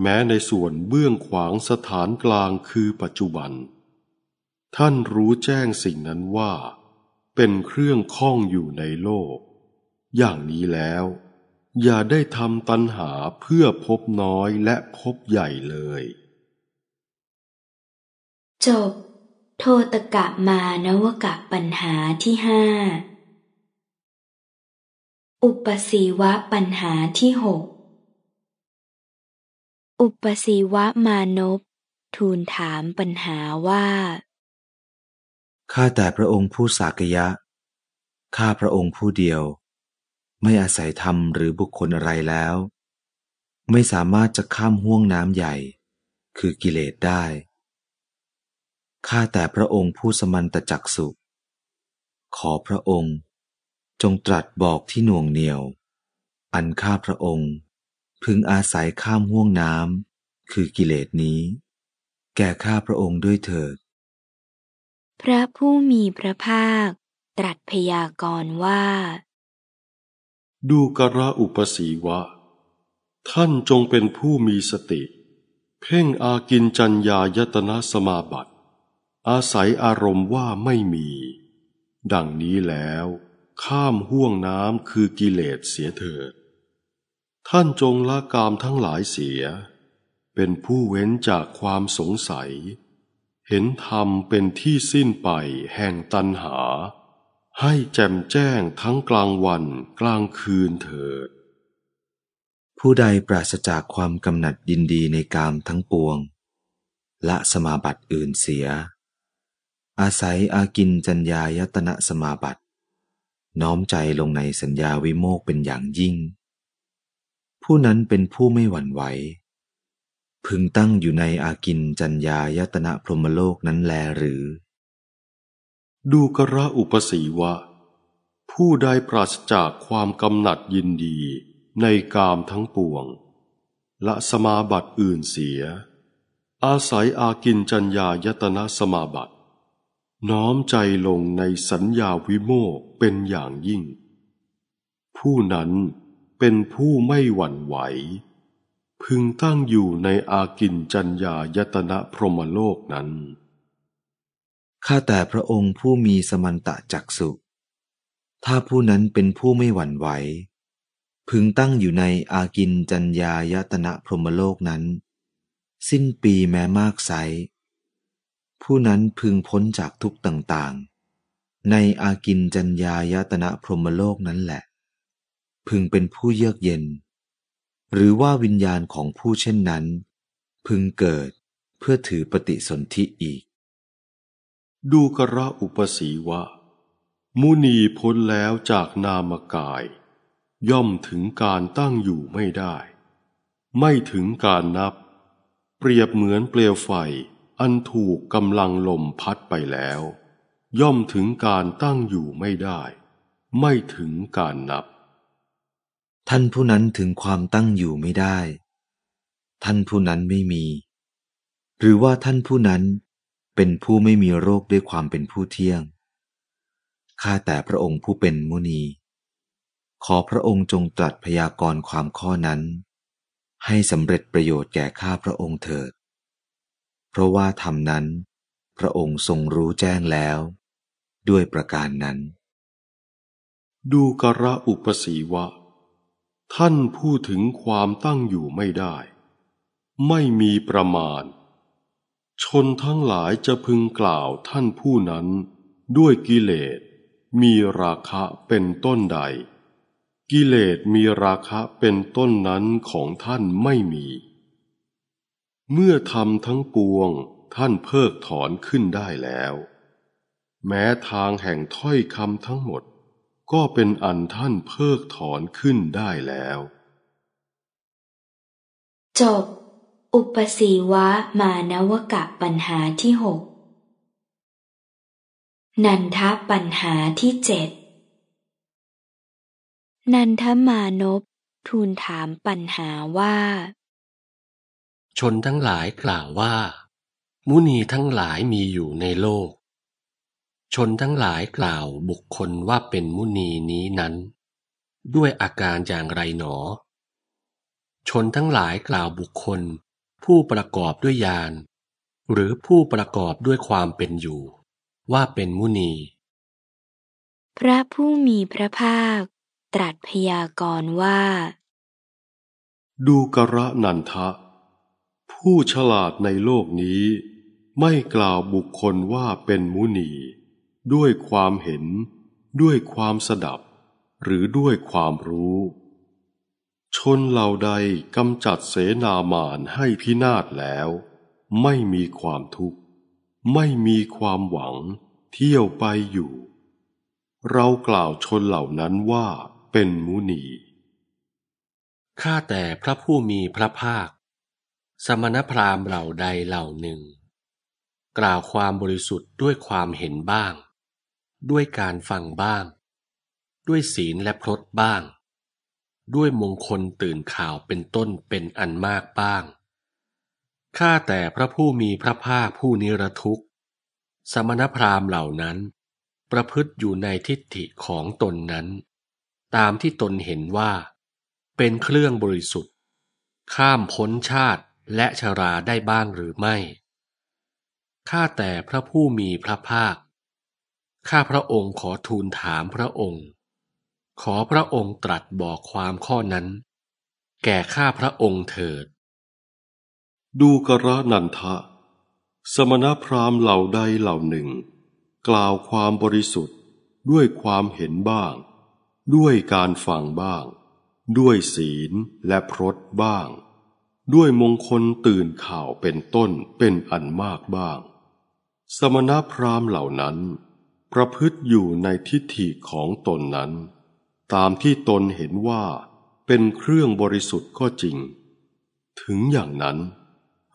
Speaker 6: แม้ในส่วนเบื้องขวางสถานกลางคือปัจจุบัน ท่านรู้แจ้งสิ่งนั้นว่า เป็นเครื่องข้องอยู่ในโลก อย่างนี้แล้ว อย่าได้ทำตัณหาเพื่อพบน้อยและพบใหญ่เลย
Speaker 1: จบโทตกะมานวกะปัญหาที่ห้า อุปสีวะปัญหาที่หก อุปสีวะมานพทูลถามปัญหาว่า
Speaker 11: ข้าแต่พระองค์ผู้สากยะ ข้าพระองค์ผู้เดียว ไม่อาศัยธรรมหรือบุคคลอะไรแล้ว ไม่สามารถจะข้ามห่วงน้ำใหญ่ คือกิเลสได้ข้าแต่พระองค์ผู้สมันตจักสุ ขอพระองค์จงตรัสบอกที่หน่วงเหนียว อันข้าพระองค์พึงอาศัยข้ามห่วงน้ำคือกิเลสนี้ แก่ข้าพระองค์ด้วยเถิด
Speaker 1: พระผู้มีพระภาค ตรัสพยากรณ์ว่า
Speaker 6: ดูกระอุปสีวะ ท่านจงเป็นผู้มีสติ เพ่งอากินจัญญายตนะสมาบัติอาศัยอารมณ์ว่าไม่มี ดังนี้แล้ว ข้ามห่วงน้ำคือกิเลสเสียเถิด ท่านจงละกามทั้งหลายเสีย เป็นผู้เว้นจากความสงสัย เห็นธรรมเป็นที่สิ้นไปแห่งตัณหา ให้แจ่มแจ้งทั้งกลางวันกลางคืนเถิด
Speaker 11: ผู้ใดปราศจากความกำหนัดยินดีในกามทั้งปวง ละสมาบัติอื่นเสียอาศัยอากินจัญญายตนะสมาบัติ น้อมใจลงในสัญญาวิโมกเป็นอย่างยิ่ง ผู้นั้นเป็นผู้ไม่หวั่นไหวพึงตั้งอยู่ในอากินจัญญายตนะพรหมโลกนั้นแลหรือ
Speaker 6: ดูกระอุปสีวะ ผู้ได้ปราศจากความกำหนัดยินดีในกามทั้งปวงละสมาบัติอื่นเสีย อาศัยอากินจัญญายตนะสมาบัติน้อมใจลงในสัญญาวิโมกเป็นอย่างยิ่ง ผู้นั้นเป็นผู้ไม่หวั่นไหว พึงตั้งอยู่ในอากินจัญญายตนะพรหมโลกนั้น
Speaker 11: ข้าแต่พระองค์ผู้มีสมันตะจักสุถ้าผู้นั้นเป็นผู้ไม่หวั่นไหวพึงตั้งอยู่ในอากินจัญญายตนะพรหมโลกนั้น สิ้นปีแม้มากไซผู้นั้นพึงพ้นจากทุกข์ต่าง ๆ ในอากินจัญญายตนะพรหมโลกนั้นแหละ พึงเป็นผู้เยือกเย็น หรือว่าวิญญาณของผู้เช่นนั้น พึงเกิดเพื่อถือปฏิสนธิอีก
Speaker 6: ดูกระอุปสีวะมุนีพ้นแล้วจากนามกาย ย่อมถึงการตั้งอยู่ไม่ได้ ไม่ถึงการนับ เปรียบเหมือนเปลวไฟอันถูกกำลังลมพัดไปแล้ว ย่อมถึงการตั้งอยู่ไม่ได้ ไม่ถึงการน
Speaker 11: ับ ท่านผู้นั้นถึงความตั้งอยู่ไม่ได้ ท่านผู้นั้นไม่มี หรือว่าท่านผู้นั้นเป็นผู้ไม่มีโรคด้วยความเป็นผู้เที่ยง ข้าแต่พระองค์ผู้เป็นมุนี ขอพระองค์จงตรัสพยากรณ์ความข้อนั้น ให้สำเร็จประโยชน์แก่ข้าพระองค์เถิดเพราะว่าธรรมนั้นพระองค์ทรงรู้แจ้งแล้ว ด้วยประการนั้น
Speaker 6: ดูกระอุปสีวะ ท่านพูดถึงความตั้งอยู่ไม่ได้ ไม่มีประมาณ ชนทั้งหลายจะพึงกล่าวท่านผู้นั้น ด้วยกิเลสมีราคะเป็นต้นใด กิเลสมีราคะเป็นต้นนั้นของท่านไม่มีเมื่อทำทั้งปวงท่านเพิกถอนขึ้นได้แล้ว แม้ทางแห่งถ้อยคำทั้งหมด ก็เป็นอันท่านเพิกถอนขึ้นได้แล้ว จบ
Speaker 1: อุปสีวะมานวกะปัญหาที่หกนันทปัญหาที่เจ็ดนันทมานพทูลถามปัญหาว่า
Speaker 3: ชนทั้งหลายกล่าวว่ามุนีทั้งหลายมีอยู่ในโลก ชนทั้งหลายกล่าวบุคคลว่าเป็นมุนีนี้นั้น ด้วยอาการอย่างไรหนอ ชนทั้งหลายกล่าวบุคคล ผู้ประกอบด้วยญาณหรือผู้ประกอบด้วยความเป็นอยู่
Speaker 6: ว่าเป็นมุนี
Speaker 1: พระผู้มีพระภาค ตรัสพยากรณ์ว่า
Speaker 6: ดูกระนันทะผู้ฉลาดในโลกนี้ ไม่กล่าวบุคคลว่าเป็นมุนี ด้วยความเห็นด้วยความสดับหรือด้วยความรู้ ชนเหล่าใดกำจัดเสนามานให้พินาศแล้ว ไม่มีความทุกข์ ไม่มีความหวังเที่ยวไปอยู่ เรากล่าวชนเหล่านั้นว่าเป็นมุนี ข้าแต่พระผู้มีพระภาค
Speaker 3: สมณพราหมณ์เหล่าใดเหล่าหนึ่ง กล่าวความบริสุทธิ์ด้วยความเห็นบ้าง ด้วยการฟังบ้าง ด้วยศีลและพรตบ้าง ด้วยมงคลตื่นข่าวเป็นต้นเป็นอันมากบ้างข้าแต่พระผู้มีพระภาคผู้นิรทุกข์ สมณพราหมณ์เหล่านั้น ประพฤติอยู่ในทิฏฐิของตนนั้น ตามที่ตนเห็นว่า เป็นเครื่องบริสุทธิ์ ข้ามพ้นชาติและชราได้บ้างหรือไม่ ข้าแต่พระผู้มีพระภาค ข้าพระองค์ขอทูลถามพระองค์ ขอพระอ
Speaker 6: งค์ตรัสบอกความข้อนั้น แก่ข้าพระองค์เถิด ดูกระนันทะ สมณพราหมณ์เหล่าใดเหล่าหนึ่ง กล่าวความบริสุทธิ์ด้วยความเห็นบ้าง ด้วยการฟังบ้าง ด้วยศีลและพรตบ้างด้วยมงคลตื่นข่าวเป็นต้นเป็นอันมากบ้าง สมณพราหมณ์เหล่านั้น ประพฤติอยู่ในทิฏฐิของตนนั้น ตามที่ตนเห็นว่าเป็นเครื่องบริสุทธิ์ก็จริง ถึงอย่างนั้น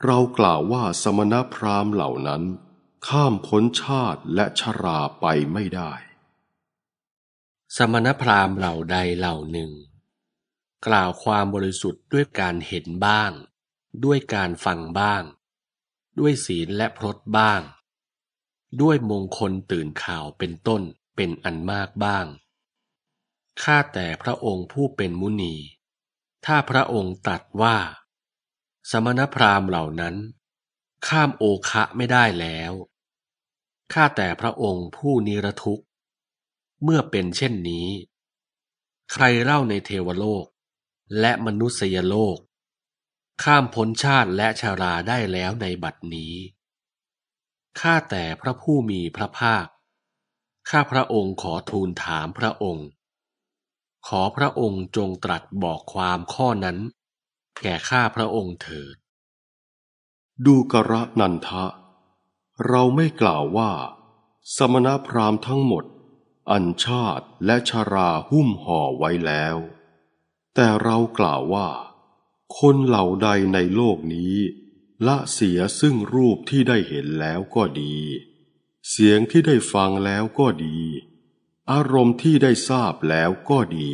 Speaker 6: เรากล่าวว่าสมณพราหมณ์เหล่านั้นข้ามพ้นชาติและชราไปไม่ได้ สมณพราหมณ์เหล่าใด
Speaker 3: เหล่าหนึ่งกล่าวความบริสุทธิ์ด้วยการเห็นบ้าง ด้วยการฟังบ้าง ด้วยศีลและพรตบ้าง ด้วยมงคลตื่นข่าวเป็นต้น เป็นอันมากบ้าง ข้าแต่พระองค์ผู้เป็นมุนี ถ้าพระองค์ตัดว่า สมณพราหมณ์เหล่านั้น ข้ามโอคะไม่ได้แล้ว ข้าแต่พระองค์ผู้นิรทุกข์ เมื่อเป็นเช่นนี้ ใครเล่าในเทวโลกและมนุษยโลก ข้ามพ้นชาติและชาราได้แล้วในบัดนี้ข้าแต่พระผู้มีพระภาค ข้าพระองค์ขอทูลถามพระองค์ ขอพระองค์จงตรัสบอกความข้อนั้น แก่ข้าพระองค์เถิด
Speaker 6: ดูกระนันทะ เราไม่กล่าวว่า สมณพราหมณ์ทั้งหมด อันชาติและชาราหุ้มห่อไว้แล้วแต่เรากล่าวว่าคนเหล่าใดในโลกนี้ ละเสียซึ่งรูปที่ได้เห็นแล้วก็ดี เสียงที่ได้ฟังแล้วก็ดี อารมณ์ที่ได้ทราบแล้วก็ดี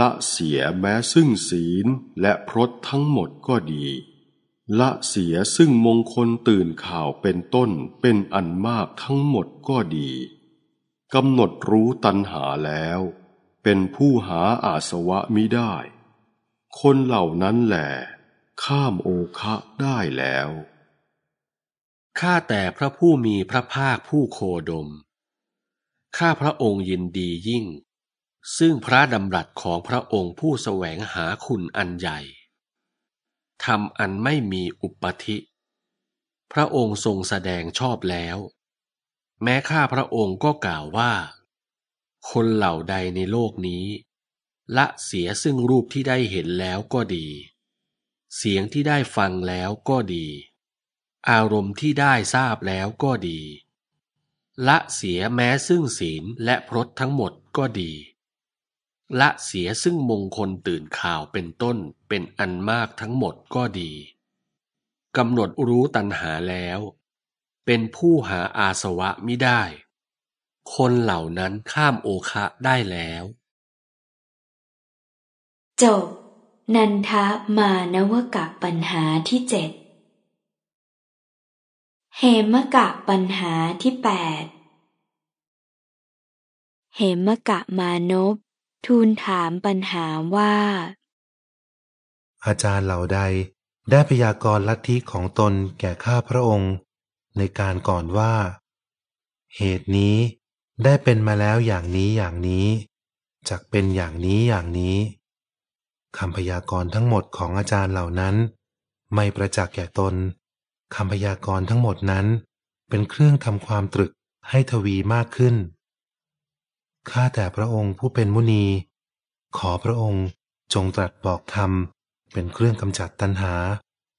Speaker 6: ละเสียแม้ซึ่งศีลและพรตทั้งหมดก็ดี ละเสียซึ่งมงคลตื่นข่าวเป็นต้นเป็นอันมากทั้งหมดก็ดีกำหนดรู้ตัณหาแล้วเป็นผู้หาอาสวะมิได้ คนเหล่านั้นแหลข้ามโอคะได้แล้ว ข้าแต่พระผู้มีพระภาคผู้
Speaker 3: โคดม ข้าพระองค์ยินดียิ่ง ซึ่งพระดำรัสของพระองค์ผู้แสวงหาคุณอันใหญ่ทำอันไม่มีอุปธิพระองค์ทรงแสดงชอบแล้ว แม้ข้าพระองค์ก็กล่าวว่าคนเหล่าใดในโลกนี้ ละเสียซึ่งรูปที่ได้เห็นแล้วก็ดี เสียงที่ได้ฟังแล้วก็ดี อารมณ์ที่ได้ทราบแล้วก็ดี ละเสียแม้ซึ่งศีลและพรตทั้งหมดก็ดี ละเสียซึ่งมงคลตื่นข่าวเป็นต้นเป็นอันมากทั้งหมดก็ดีกำหนดรู้ตัณหาแล้ว เป็นผู้หาอาสวะมิได้คนเหล่านั้นข้ามโอคะได้แล้ว
Speaker 1: จบนันทมานวกะปัญหาที่เจ็ด เหมกะปัญหาที่แปด เหมกะมานพทูลถามปัญหาว่า
Speaker 11: อาจารย์เหล่าใดได้พยากรณ์ลัทธิของตนแก่ข้าพระองค์ในการก่อนว่า เหตุนี้ได้เป็นมาแล้วอย่างนี้อย่างนี้จกเป็นอย่างนี้อย่างนี้คำพยากรณ์ทั้งหมดของอาจารย์เหล่านั้นไม่ประจักษ์แก่ตนคำพยากรณ์ทั้งหมดนั้นเป็นเครื่องทำความตรึกให้ทวีมากขึ้นข้าแต่พระองค์ผู้เป็นมุนี ขอพระองค์จงตรัสบอกธรรม เป็นเครื่องกำจัดตัณหา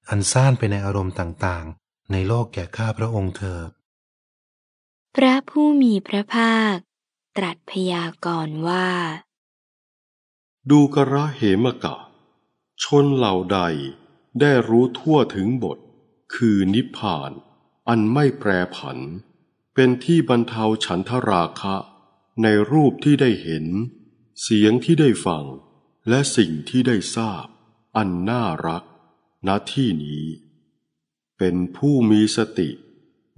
Speaker 11: อันซ่านไปในอารมณ์ต่างๆ ในโลกแก่ข้าพระองค์เถิด
Speaker 1: พระผู้มีพระภาค ตรัสพยากรณ์ว่า
Speaker 6: ดูกระเหมกะ ชนเหล่าใด ได้รู้ทั่วถึงบท คือนิพพาน อันไม่แปรผัน เป็นที่บรรเทาฉันทราคะ ในรูปที่ได้เห็น เสียงที่ได้ฟังและสิ่งที่ได้ทราบ อันน่ารักณที่นี้ เป็นผู้มีสติ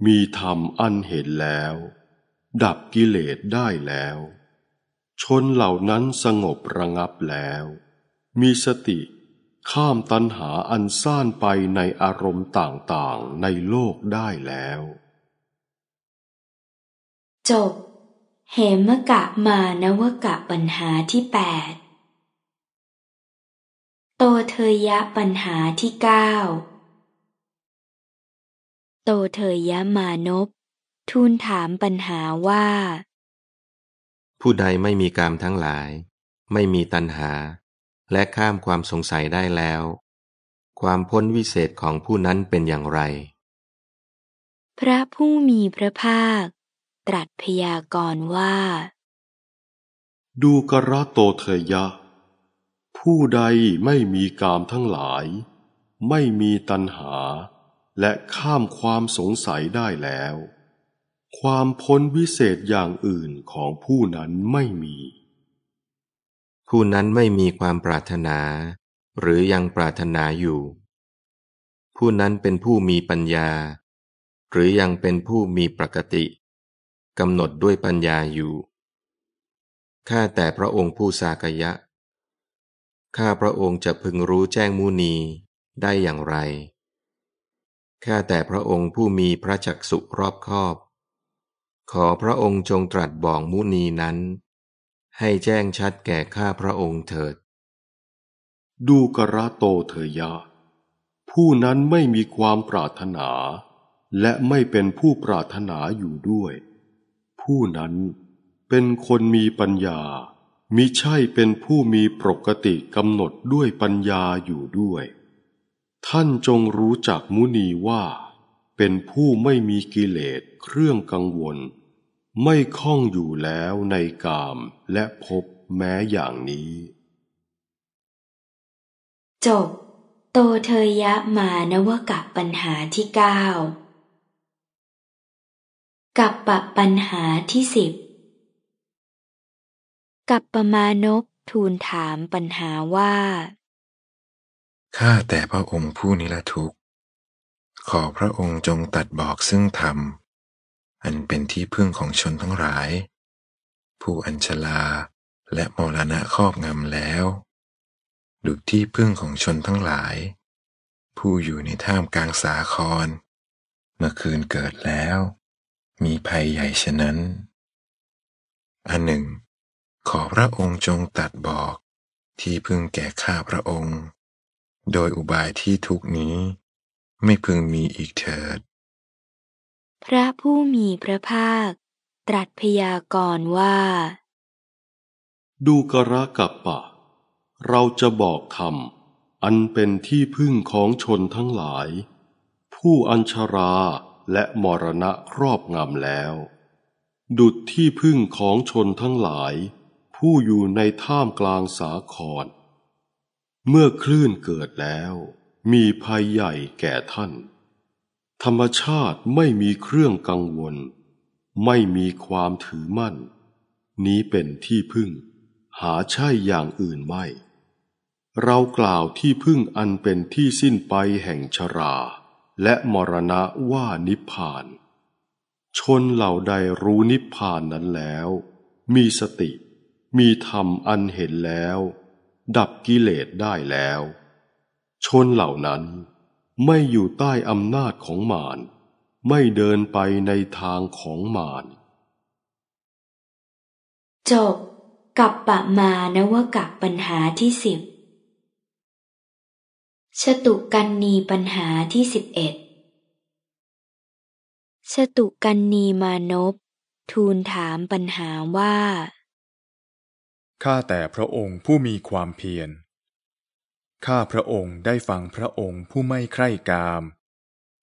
Speaker 6: มีธรรมอันเห็นแล้ว ดับกิเลสได้แล้ว ชนเหล่านั้นสงบระงับแล้ว มีสติข้ามตัณหาอันซ่านไปในอารมณ์ต่างๆในโลกได้แล้ว
Speaker 1: จบ เหมกะมานวกะปัญหาที่แปดโตเทยะปัญหาที่เก้าโตเทยมานพทูลถามปัญหาว่า
Speaker 3: ผู้ใดไม่มีกามทั้งหลาย ไม่มีตัณหาและข้ามความสงสัยได้แล้ว ความพ้นวิเศษ
Speaker 6: ของผู้นั้นเป็นอย่างไร
Speaker 1: พระผู้มีพระภาค ตรัสพยากรณ์ว่า
Speaker 6: ดูกระโตเทยะผู้ใดไม่มีกามทั้งหลาย ไม่มีตัณหาและข้ามความสงสัยได้แล้ว ความพ้นวิเศษอย่างอื่นของผู้นั้นไม่มี
Speaker 3: ผู้นั้นไม่มีความปรารถนา หรือยังปรารถนาอยู่ ผู้นั้นเป็นผู้มีปัญญา หรือยังเป็นผู้มีปกติกำหนดด้วยปัญญาอยู่ข้าแต่พระองค์ผู้สากยะข้าพระองค์จะพึงรู้แจ้งมูนีได้อย่างไรข้าแต่พระองค์ผู้มีพระจักสุรอบคอบ ขอพระองค์จงตรัสบอกมุนีนั้น ให้แจ้งชัดแก่ข้าพระ
Speaker 6: องค์เถิด ดูกระโตเถยะผู้นั้นไม่มีความปรารถนา และไม่เป็นผู้ปรารถนาอยู่ด้วย ผู้นั้นเป็นคนมีปัญญามิใช่เป็นผู้มีปกติกำหนดด้วยปัญญาอยู่ด้วยท่านจงรู้จักมุนีว่า เป็นผู้ไม่มีกิเลสเครื่องกังวล ไม่ข้องอยู่แล้วในกามและพบแม้อย่างนี้
Speaker 1: จบ โตเทยะมานวกับปัญหาที่เก้ากับปะปัญหาที่สิบกับประมาณนบทูลถามปัญหาว่า
Speaker 4: ข้าแต่พระองค์ผู้นิรทุกข์ ขอพระองค์จงตัดบอกซึ่งธรรม อันเป็นที่พึ่งของชนทั้งหลาย ผู้อัญชลาและมรณะครอบงำแล้ว ดุจที่พึ่งของชนทั้งหลาย ผู้อยู่ในท่ามกลางสาคร เมื่อคืนเกิดแล้ว มีภัยใหญ่ฉะนั้น อันหนึ่ง ขอพระองค์จงตัดบอกที่พึ่งแก่ข้าพระองค์โดยอุบายที่ทุกนี้ไม่พึงมีอีกเถิด
Speaker 1: พระผู้มีพระภาค ตรัสพยากรณ์ว่า
Speaker 6: ดูกระกัปปะ เราจะบอกธรรมอันเป็นที่พึ่งของชนทั้งหลาย ผู้อัญชราและมรณะครอบงำแล้ว ดุดที่พึ่งของชนทั้งหลาย ผู้อยู่ในท่ามกลางสาครเมื่อคลื่นเกิดแล้ว มีภัยใหญ่แก่ท่าน ธรรมชาติไม่มีเครื่องกังวล ไม่มีความถือมั่น นี้เป็นที่พึ่ง หาใช่อย่างอื่นไม่ เรากล่าวที่พึ่งอันเป็นที่สิ้นไปแห่งชรา และมรณะว่านิพพาน ชนเหล่าใดรู้นิพพานนั้นแล้ว มีสติ มีธรรมอันเห็นแล้วดับกิเลสได้แล้ว ชนเหล่านั้นไม่อยู่ใต้อำนาจของมาร ไม่เดินไปในทางของมาร
Speaker 1: จบกับปะมานวกับปัญหาที่สิบ ชตุกันนีปัญหาที่สิบเอ็ด ชตุกันนีมานพทูลถามปัญหาว่า
Speaker 12: ข้าแต่พระองค์ผู้มีความเพียร ข้าพระองค์ได้ฟังพระองค์ผู้ไม่ใคร่กาม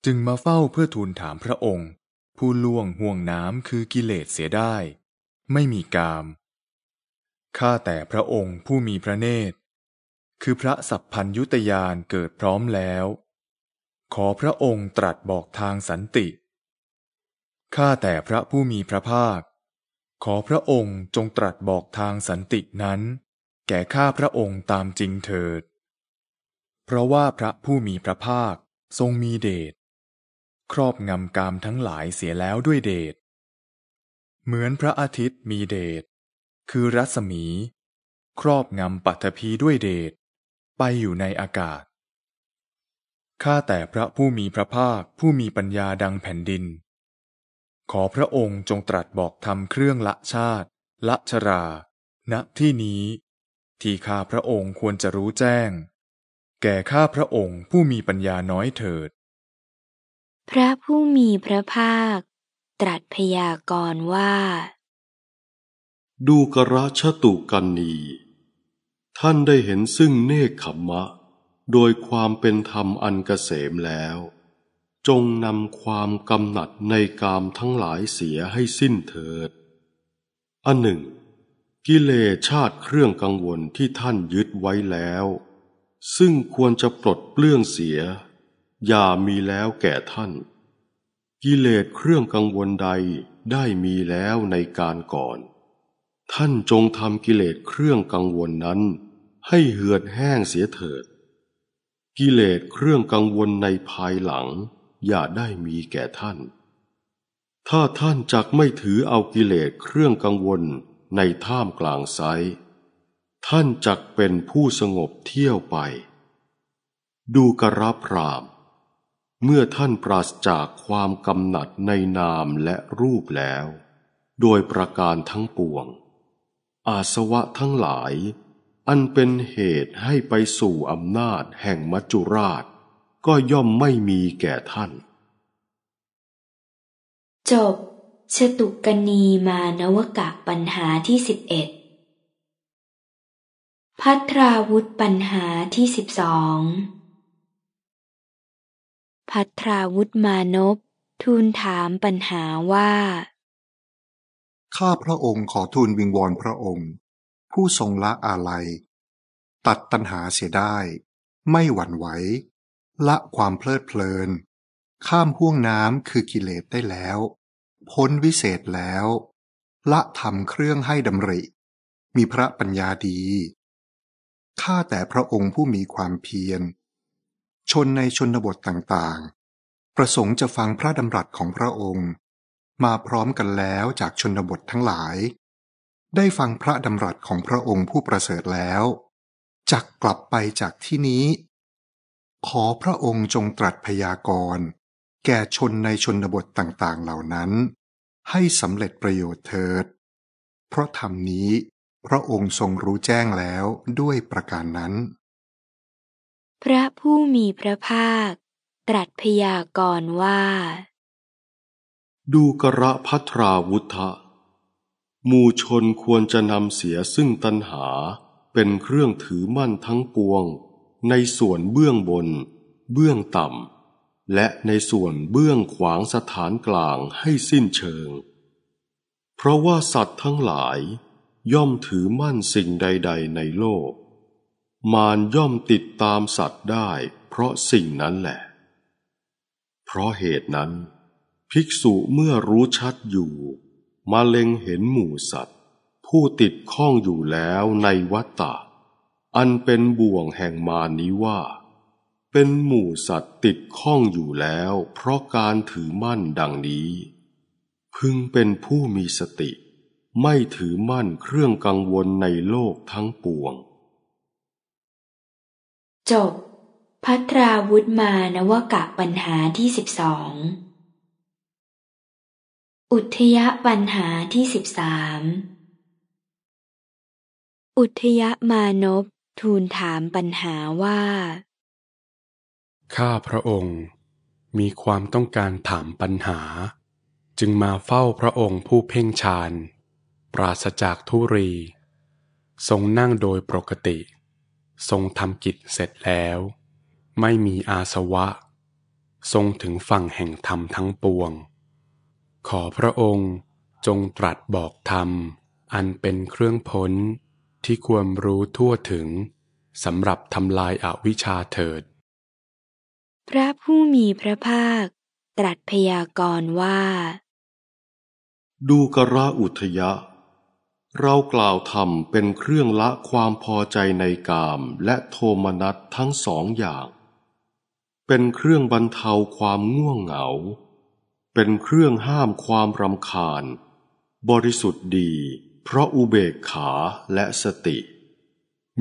Speaker 12: จึงมาเฝ้าเพื่อทูลถามพระองค์ ผู้ล่วงห่วงน้ำคือกิเลสเสียได้ ไม่มีกาม ข้าแต่พระองค์ผู้มีพระเนตร คือพระสัพพัญยุตยานเกิดพร้อมแล้ว ขอพระองค์ตรัสบอกทางสันติ ข้าแต่พระผู้มีพระภาคขอพระองค์จงตรัสบอกทางสันตินั้น แก่ข้าพระองค์ตามจริงเถิด เพราะว่าพระผู้มีพระภาคทรงมีเดชครอบงำกามทั้งหลายเสียแล้วด้วยเดชเหมือนพระอาทิตย์มีเดชคือรัศมี ครอบงำปัทภีด้วยเดชไปอยู่ในอากาศ ข้าแต่พระผู้มีพระภาคผู้มีปัญญาดังแผ่นดินขอพระองค์จงตรัสบอกทำเครื่องละชาติละชราณที่นี้ ที่ข้าพระองค์ควรจะรู้แจ้ง แก่ข้าพระองค์ผู้มีปัญญาน้อยเถ
Speaker 6: ิด
Speaker 1: พระผู้มีพระภาค ตรัสพยากรณ์ว่า
Speaker 6: ดูกระชตุกันนีท่านได้เห็นซึ่งเนคขมมะ โดยความเป็นธรรมอันกเกษมแล้วจงนำความกำหนัดในกามทั้งหลายเสียให้สิ้นเถิด อันหนึ่ง กิเลสชาติเครื่องกังวลที่ท่านยึดไว้แล้ว ซึ่งควรจะปลดเปลื้องเสีย อย่ามีแล้วแก่ท่าน กิเลสเครื่องกังวลใดได้มีแล้วในการก่อน ท่านจงทำกิเลสเครื่องกังวลนั้น ให้เหือดแห้งเสียเถิด กิเลสเครื่องกังวลในภายหลังอย่าได้มีแก่ท่าน ถ้าท่านจักไม่ถือเอากิเลสเครื่องกังวลในท่ามกลางไซ ท่านจักเป็นผู้สงบเที่ยวไป ดูกระพราม เมื่อท่านปราศจากความกำหนัดในนามและรูปแล้ว โดยประการทั้งปวง อาสวะทั้งหลาย อันเป็นเหตุให้ไปสู่อำนาจแห่งมัจจุราชก็ย่อมไม่มีแก่ท่าน
Speaker 1: จบชตุกนีมานวกะปัญหาที่สิบเอ็ด พัทราวุธปัญหาที่สิบสอง พัทราวุธมานพ ทูลถามปัญหาว่า
Speaker 10: ข้าพระองค์ขอทูลวิงวอนพระองค์ ผู้ทรงละอาลัย ตัดตัณหาเสียได้ ไม่หวั่นไหวละความเพลิดเพลิน ข้ามห่วงน้ำคือกิเลสได้แล้ว พ้นวิเศษแล้วละทำเครื่องให้ดำริ มีพระปัญญาดี ข้าแต่พระองค์ผู้มีความเพียร ชนในชนบทต่าง ๆ ประสงค์จะฟังพระดำรัสของพระองค์ มาพร้อมกันแล้วจากชนบททั้งหลาย ได้ฟังพระดำรัสของพระองค์ผู้ประเสริฐแล้วจักกลับไปจากที่นี้ขอพระองค์จงตรัสพยากรณ์แก่ชนในชนบทต่างๆเหล่านั้น ให้สำเร็จประโยชน์เถิด เพราะธรรมนี้พระองค์ทรงรู้แจ้งแล้ว
Speaker 6: ด้วยประการนั้น
Speaker 1: พระผู้มีพระภาค ตรัสพยากรณ์ว่า
Speaker 6: ดูกระพัทราวุธะมูชนควรจะนำเสียซึ่งตัณหาเป็นเครื่องถือมั่นทั้งปวงในส่วนเบื้องบน เบื้องต่ำ และในส่วนเบื้องขวางสถานกลางให้สิ้นเชิง เพราะว่าสัตว์ทั้งหลาย ย่อมถือมั่นสิ่งใด ๆ ในโลก มารย่อมติดตามสัตว์ได้เพราะสิ่งนั้นแหละ เพราะเหตุนั้น ภิกษุเมื่อรู้ชัดอยู่ มาเล็งเห็นหมู่สัตว์ ผู้ติดข้องอยู่แล้วในวัฏฏะอันเป็นบ่วงแห่งมานี้ว่า เป็นหมู่สัตว์ติดข้องอยู่แล้ว เพราะการถือมั่นดังนี้ พึงเป็นผู้มีสติ ไม่ถือมั่นเครื่องกังวลในโลกทั้งปวง
Speaker 1: จบพัตราวุธมานวกะปัญหาที่สิบสอง อุทยะปัญหาที่สิบสามอุทยะมานพทูลถามปัญหาว่า
Speaker 13: ข้าพระองค์มีความต้องการถามปัญหา จึงมาเฝ้าพระองค์ผู้เพ่งฌานปราศจากทุรี ทรงนั่งโดยปกติ ทรงทำกิจเสร็จแล้ว ไม่มีอาสวะ ทรงถึงฝั่งแห่งธรรมทั้งปวง ขอพระองค์จงตรัสบอกธรรมอันเป็นเครื่องพ้นที่ควรรู้ทั่วถึงสำหรับทำลายอาวิชชาเถิด
Speaker 1: พระผู้มีพระภาคตรัสพยากรณ์ว่า
Speaker 13: ดู
Speaker 6: กระอุทยะ เรากล่าวธรรมเป็นเครื่องละความพอใจในกามและโทมนัสทั้งสองอย่าง เป็นเครื่องบรรเทาความง่วงเหงา เป็นเครื่องห้ามความรำคาญ บริสุทธิ์ดีเพราะอุเบกขาและสติ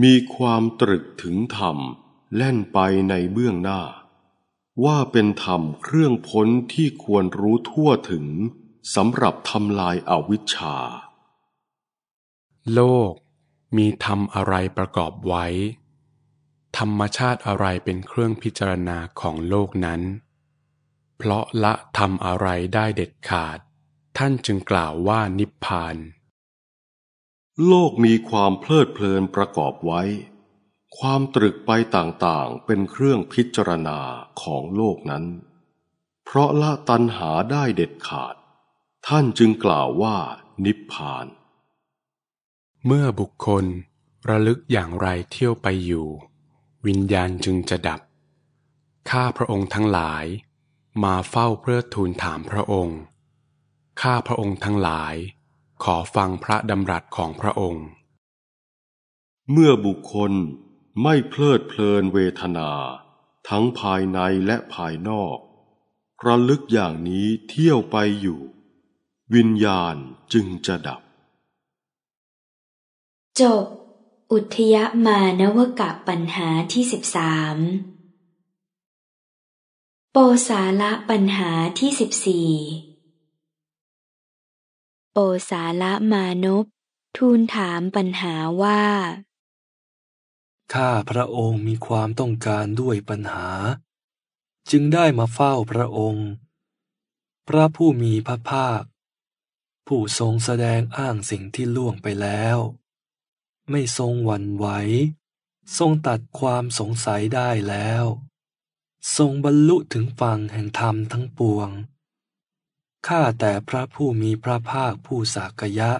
Speaker 6: มีความตรึกถึงธรรมแล่นไปในเบื้องหน้า ว่าเป็นธรรมเครื่องพ้นที่ควรรู้ทั่วถึง สำหรับทำลาย
Speaker 13: อาวิชชา โลกมีธรรมอะไรประกอบไว้ ธรรมชาติอะไรเป็นเครื่องพิจารณาของโลกนั้น เพราะละธรรมอะไรได้เด็ดขาด ท่านจึงกล่าวว่านิพพานโลกมีความเพลิดเพลินประกอบไว้
Speaker 6: ความตรึกไปต่างๆเป็นเครื่องพิจารณาของโลกนั้น เพราะละตันหาได้เด็ดขาด ท่านจึงกล่าวว
Speaker 13: ่านิพพาน เมื่อบุคคลระลึกอย่างไรเที่ยวไปอยู่ วิญญาณจึงจะดับ ข้าพระองค์ทั้งหลาย มาเฝ้าเพื่อทูลถามพระองค์ ข้าพระองค์ทั้งหลายขอฟังพระดำรัสของพระองค์ เมื่อบุค
Speaker 6: คลไม่เพลิดเพลินเวทนา ทั้งภายในและภายนอกระลึกอย่างนี้เที่ยวไปอยู่ วิญญาณจึงจะดับ
Speaker 1: จบ อุทยมานวกะปัญหาที่สิบสาม โปสาละปัญหาที่สิบสี่โอสาละมานพทูลถามปัญหาว่า
Speaker 4: ข้าพระองค์มีความต้องการด้วยปัญหา จึงได้มาเฝ้าพระองค์ พระผู้มีพระภาค ผู้ทรงแสดงอ้างสิ่งที่ล่วงไปแล้ว ไม่ทรงหวั่นไหว ทรงตัดความสงสัยได้แล้ว ทรงบรรลุถึงฝั่งแห่งธรรมทั้งปวงข้าแต่พระผู้มีพระภาคผู้สักยะ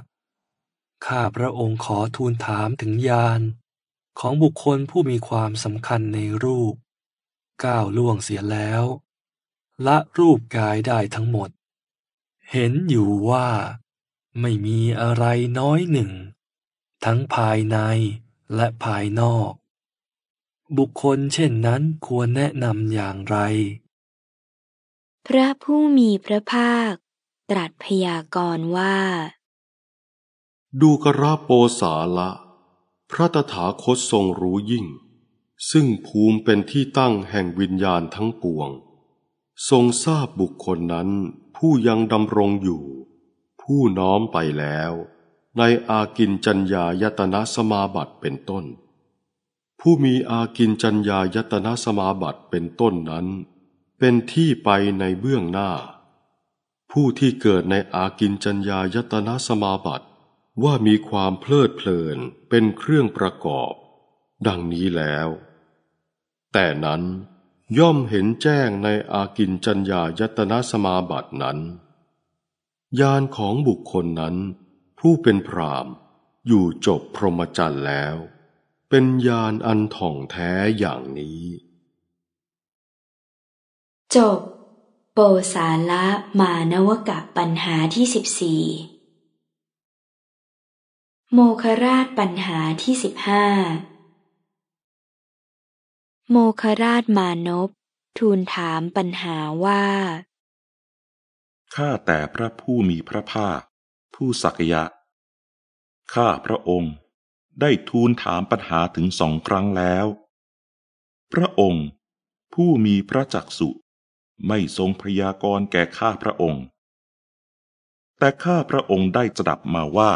Speaker 4: ข้าพระองค์ขอทูลถามถึงญาณของบุคคลผู้มีความสำคัญในรูปก้าวล่วงเสียแล้ว ละรูปกายได้ทั้งหมด เห็นอยู่ว่าไม่มีอะไรน้อยหนึ่ง ทั้งภายในและภายนอก บุคคลเช่นนั้นควรแนะนำอย่างไร
Speaker 1: พระผู้มีพระภาค ตรัสพยากรณ์ว่า
Speaker 6: ดูกราโปสาละพระตถาคตทรงรู้ยิ่ง ซึ่งภูมิเป็นที่ตั้งแห่งวิญญาณทั้งปวง ทรงทราบบุคคลนั้น ผู้ยังดำรงอยู่ ผู้น้อมไปแล้ว ในอากินจัญญายตนะสมาบัติเป็นต้น ผู้มีอากินจัญญายตนะสมาบัติเป็นต้นนั้นเป็นที่ไปในเบื้องหน้า ผู้ที่เกิดในอากินจัญญายตนะสมาบัติว่ามีความเพลิดเพลินเป็นเครื่องประกอบ ดังนี้แล้ว แต่นั้นย่อมเห็นแจ้งในอากินจัญญายตนะสมาบัตินั้นญาณของบุคคลนั้นผู้เป็นพรามอยู่จบพรหมจรรย์แล้ว เป็นญาณอันถ่องแท้อย่างนี้
Speaker 1: จบ โปสาละมานวกะปัญหาที่สิบสี่โมคราชปัญหาที่สิบห้าโมคราชมานพทูลถามปัญหาว่า
Speaker 8: ข้าแต่พระผู้มีพระภาค ผู้ศักยะ ข้าพระองค์ได้ทูลถามปัญหาถึงสองครั้งแล้ว พระองค์ ผู้มีพระจักสุไม่ทรงพยากรณ์แก่ข้าพระองค์ แต่ข้าพระองค์ได้ตดับมาว่า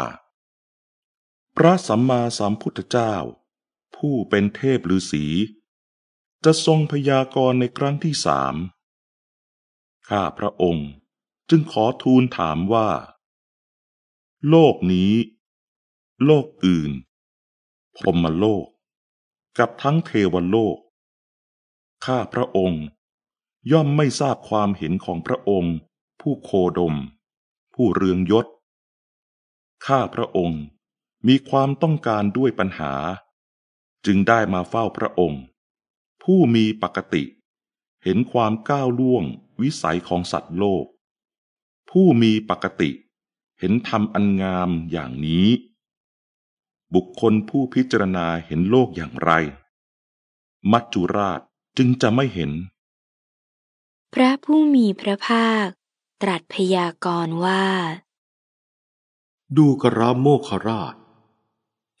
Speaker 8: พระสัมมาสัมพุทธเจ้า ผู้เป็นเทพฤาษีจะทรงพยากรณ์ในครั้งที่สาม ข้าพระองค์จึงขอทูลถามว่า โลกนี้ โลกอื่นพรมโลก กับทั้งเทวโลก ข้าพระองค์ย่อมไม่ทราบความเห็นของพระองค์ ผู้โคดม ผู้เรืองยศ ข้าพระองค์มีความต้องการด้วยปัญหา จึงได้มาเฝ้าพระองค์ ผู้มีปกติ เห็นความก้าวล่วงวิสัยของสัตว์โลก ผู้มีปกติ เห็นธรรมอันงามอย่างนี้ บุคคลผู้พิจารณาเห็นโลกอย่างไร มัจจุราชจึงจะไม่เห็น
Speaker 1: พระผู้มีพระภาค ตรัสพยากรณ์ว่า
Speaker 6: ดูกราโมคราช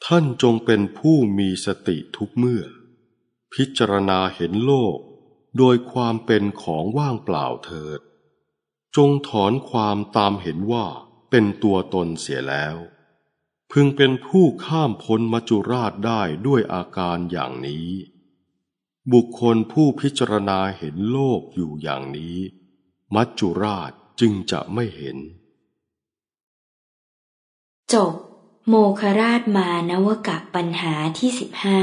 Speaker 6: ท่านจงเป็นผู้มีสติทุกเมื่อ พิจารณาเห็นโลก โดยความเป็นของว่างเปล่าเถิด จงถอนความตามเห็นว่าเป็นตัวตนเสียแล้ว พึงเป็นผู้ข้ามพ้นมจุราชได้ด้วยอาการอย่างนี้บุคคลผู้พิจารณาเห็นโลกอยู่อย่างนี้ มัจจุราชจึงจะไม่เห็น
Speaker 1: จบโมคราชมานวกับปัญหาที่สิบห้า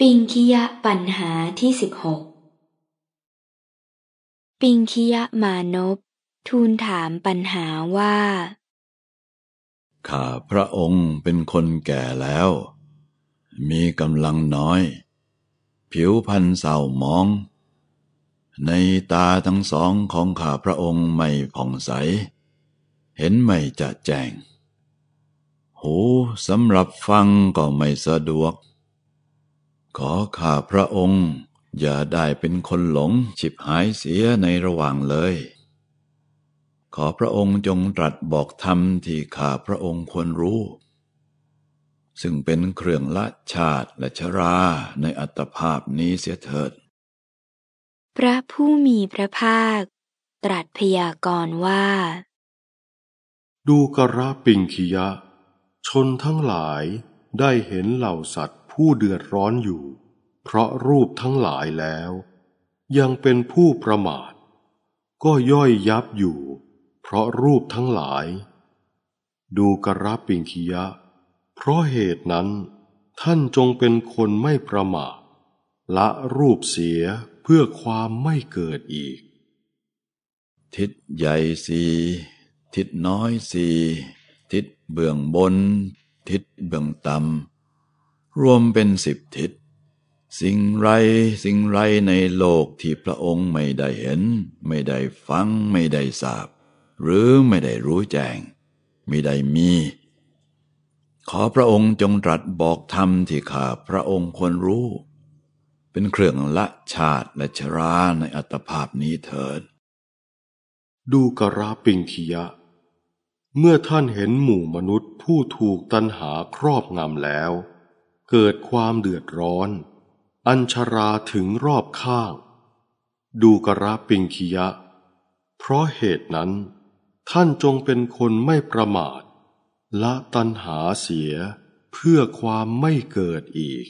Speaker 1: ปิงคิยะปัญหาที่สิบหก ปิงคิยะมานพทูลถามปัญหาว่า
Speaker 14: ข้าพระองค์เป็นคนแก่แล้วมีกำลังน้อย ผิวพันเศร้ามอง ในตาทั้งสองของข้าพระองค์ไม่ผ่องใส เห็นไม่จะแจ้งหูสำหรับฟังก็ไม่สะดวก ขอข้าพระองค์อย่าได้เป็นคนหลงฉิบหายเสียในระหว่างเลย ขอพระองค์จงตรัสบอกธรรมที่ข้าพระองค์ควรรู้ซึ่งเป็นเครื่องละชาติและชราในอัตภาพนี้เสียเถิด
Speaker 1: พระผู้มีพระภาค ตรัสพยากรณ์ว่า
Speaker 6: ดูกระปิงคิยะ ชนทั้งหลายได้เห็นเหล่าสัตว์ผู้เดือดร้อนอยู่ เพราะรูปทั้งหลายแล้ว ยังเป็นผู้ประมาท ก็ย่อยยับอยู่ เพราะรูปทั้งหลาย ดูกระปิงคิยะเพราะเหตุนั้นท่านจงเป็นคนไม่ประมาทละรูปเสีย
Speaker 14: เพื่อความไม่เกิดอีก ทิศใหญ่สีทิศน้อยสี ทิศเบื้องบน ทิศเบื้องต่ำรวมเป็นสิบทิศ สิ่งไรสิ่งไรในโลกที่พระองค์ไม่ได้เห็น ไม่ได้ฟังไม่ได้ทราบ หรือไม่ได้รู้แจ้งไม่ได้มีขอพระองค์จงตรัสบอกธรรมที่ข้าพระองค์ควรรู้ เป็นเครื่องละชาติและชราในอัตภาพนี้เถิด ดูกราปิงคี
Speaker 6: ยะ เมื่อท่านเห็นหมู่มนุษย์ผู้ถูกตันหาครอบงำแล้ว เกิดความเดือดร้อน อัญชราถึงรอบข้าง ดูกราปิงคียะ เพราะเหตุนั้น ท่านจงเป็นคนไม่ประมาทละตัณหาเสียเพื่อความไม่เกิดอีก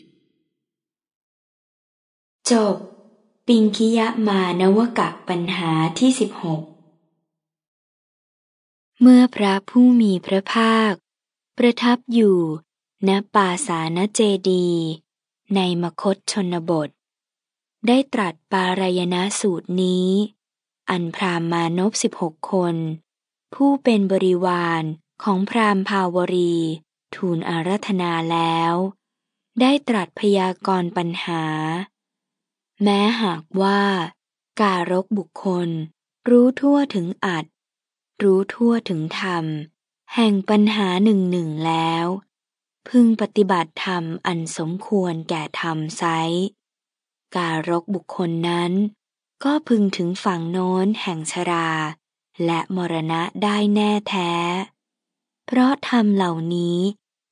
Speaker 1: จบ ปิงคิยะมานวกักปัญหาที่สิบหก เมื่อพระผู้มีพระภาค ประทับอยู่ณป่าสานเจดี ในมคตชนบท ได้ตรัสปารายณสูตรนี้ อันพรามานพสิบหกคน ผู้เป็นบริวารของพราหมณ์ภาวรี ทูลอารัธนาแล้ว ได้ตรัสพยากรณ์ปัญหา แม้หากว่าการกบุคคล รู้ทั่วถึงอัดรู้ทั่วถึงธรรม แห่งปัญหาหนึ่งหนึ่งแล้ว พึงปฏิบัติธรรมอันสมควรแก่ธรรมไซการกบุคคลนั้น ก็พึงถึงฝั่งโน้นแห่งชรา และมรณะได้แน่แท้เพราะธรรมเหล่านี้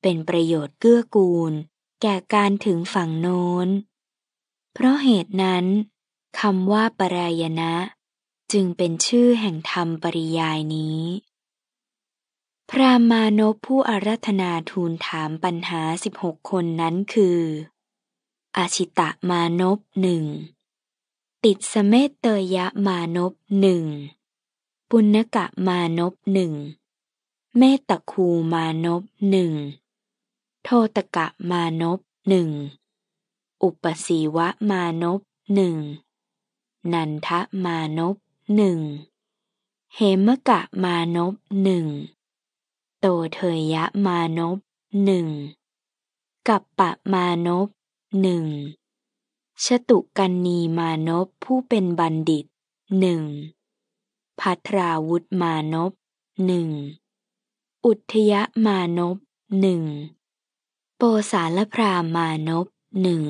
Speaker 1: เป็นประโยชน์เกื้อกูล แก่การถึงฝั่งโน้น เพราะเหตุนั้น คำว่าปรายณะจึงเป็นชื่อแห่งธรรมปริยายนี้ พรามานพผู้อารัธนาทูลถามปัญหาสิบหกคนนั้นคือ อาชิตะมานพหนึ่ง ติดสเมตเตยะมานพหนึ่ง ปุณกะมานพหนึ่งเมตคูมานพหนึ่ง โทตกะมานพหนึ่ง อุปสีวะมานพหนึ่ง นันทมานพหนึ่งเหมกะมานพหนึ่ง โตเทยะมานพหนึ่ง กัปปะมานพหนึ่ง ชตุกันนีมานพผู้เป็นบัณฑิตหนึ่ง พัทราวุธมานพหนึ่งอุทยมานบหนึ่ง โปสารพรามานบหนึ่ง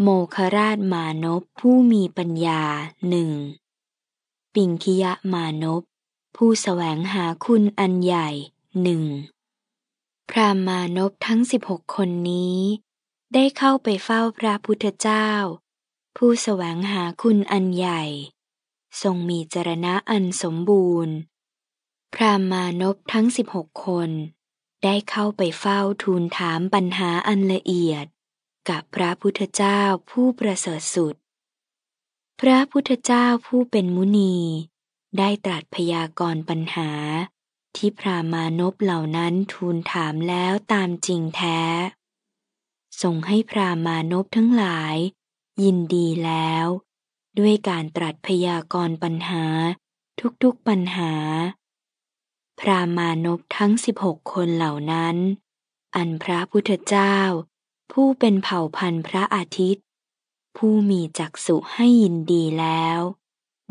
Speaker 1: โมคราชมานบผู้มีปัญญาหนึ่ง ปิงคิยมานบผู้สแสวงหาคุณอันใหญ่หนึ่ง พรามานบทั้งสิบหกคนนี้ได้เข้าไปเฝ้าพระพุทธเจ้า ผู้สแสวงหาคุณอันใหญ่ ทรงมีจรณะอันสมบูรณ์พรามมานพทั้งสิบหกคน ได้เข้าไปเฝ้าทูลถามปัญหาอันละเอียดกับพระพุทธเจ้าผู้ประเสริฐสุด พระพุทธเจ้าผู้เป็นมุนี ได้ตรัสพยากรณ์ปัญหา ที่พรามานพเหล่านั้นทูลถามแล้วตามจริงแท้ส่งให้พรามานพทั้งหลาย ยินดีแล้ว ด้วยการตรัสพยากรณ์ปัญหาทุกๆปัญหาพรามานพทั้งสิบหกคนเหล่านั้น อันพระพุทธเจ้า ผู้เป็นเผ่าพันธุ์พระอาทิตย์ ผู้มีจักษุให้ยินดีแล้ว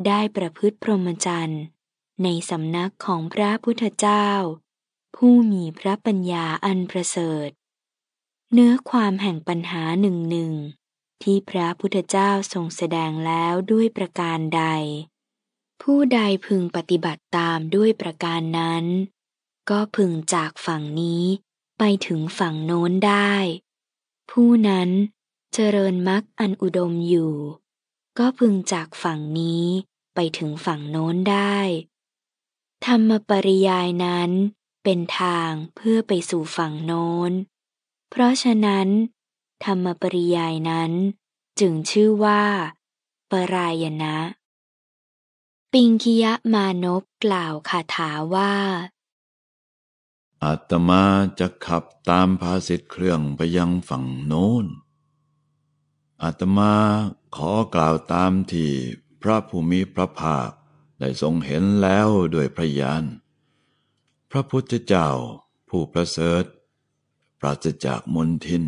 Speaker 1: ได้ประพฤติพรหมจรรย์ในสำนักของพระพุทธเจ้า ผู้มีพระปัญญาอันประเสริฐ เนื้อความแห่งปัญหาหนึ่งหนึ่งที่พระพุทธเจ้าทรงแสดงแล้วด้วยประการใดผู้ใดพึงปฏิบัติตามด้วยประการนั้น ก็พึงจากฝั่งนี้ไปถึงฝั่งโน้นได้ ผู้นั้นเจริญมรรคอันอุดมอยู่ ก็พึงจากฝั่งนี้ไปถึงฝั่งโน้นได้ ธรรมปริยายนั้นเป็นทางเพื่อไปสู่ฝั่งโน้น เพราะฉะนั้น ธรรมปริยายนั้นจึงชื่อว่า ปรายณนะปิงคียมานพกล่าวคาถาว่า
Speaker 14: อาตมาจะขับตามพาสิทธเครื่องไปยังฝั่งโน้น อาตมาขอกล่าวตามที่พระภูมิพระภาคได้ทรงเห็นแล้วด้วยพระยาน พระพุทธเจ้าผู้ประเสริฐปราศจากมนทิน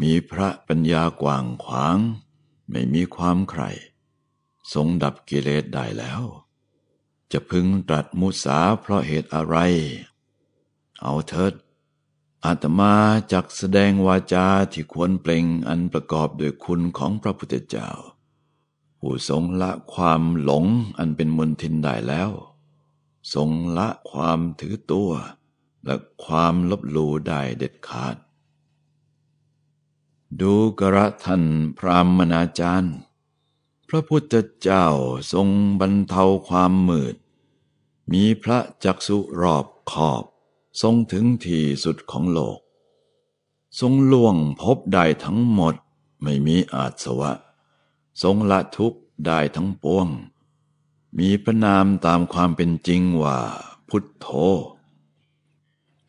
Speaker 14: มีพระปัญญากว่างขวางไม่มีความใคร่ทรงดับกิเลสได้แล้ว จะพึงตรัสมุสาเพราะเหตุอะไร เอาเถิด อาตมาจักแสดงวาจา ที่ควรเปล่งอันประกอบด้วยคุณของพระพุทธเจ้า ผู้ทรงละความหลงอันเป็นมนทินได้แล้ว ทรงละความถือตัว และความลบลูได้เด็ดขาด ดูกระท่านพรามนาจารย์พระพุทธเจ้าทรงบรรเทาความมืด มีพระจักสุรอบขอบ ทรงถึงที่สุดของโลก ทรงล่วงพบได้ทั้งหมดไม่มีอาสวะ ทรงละทุกข์ได้ทั้งปวง มีพระนามตามความเป็นจริงว่าพุทโธ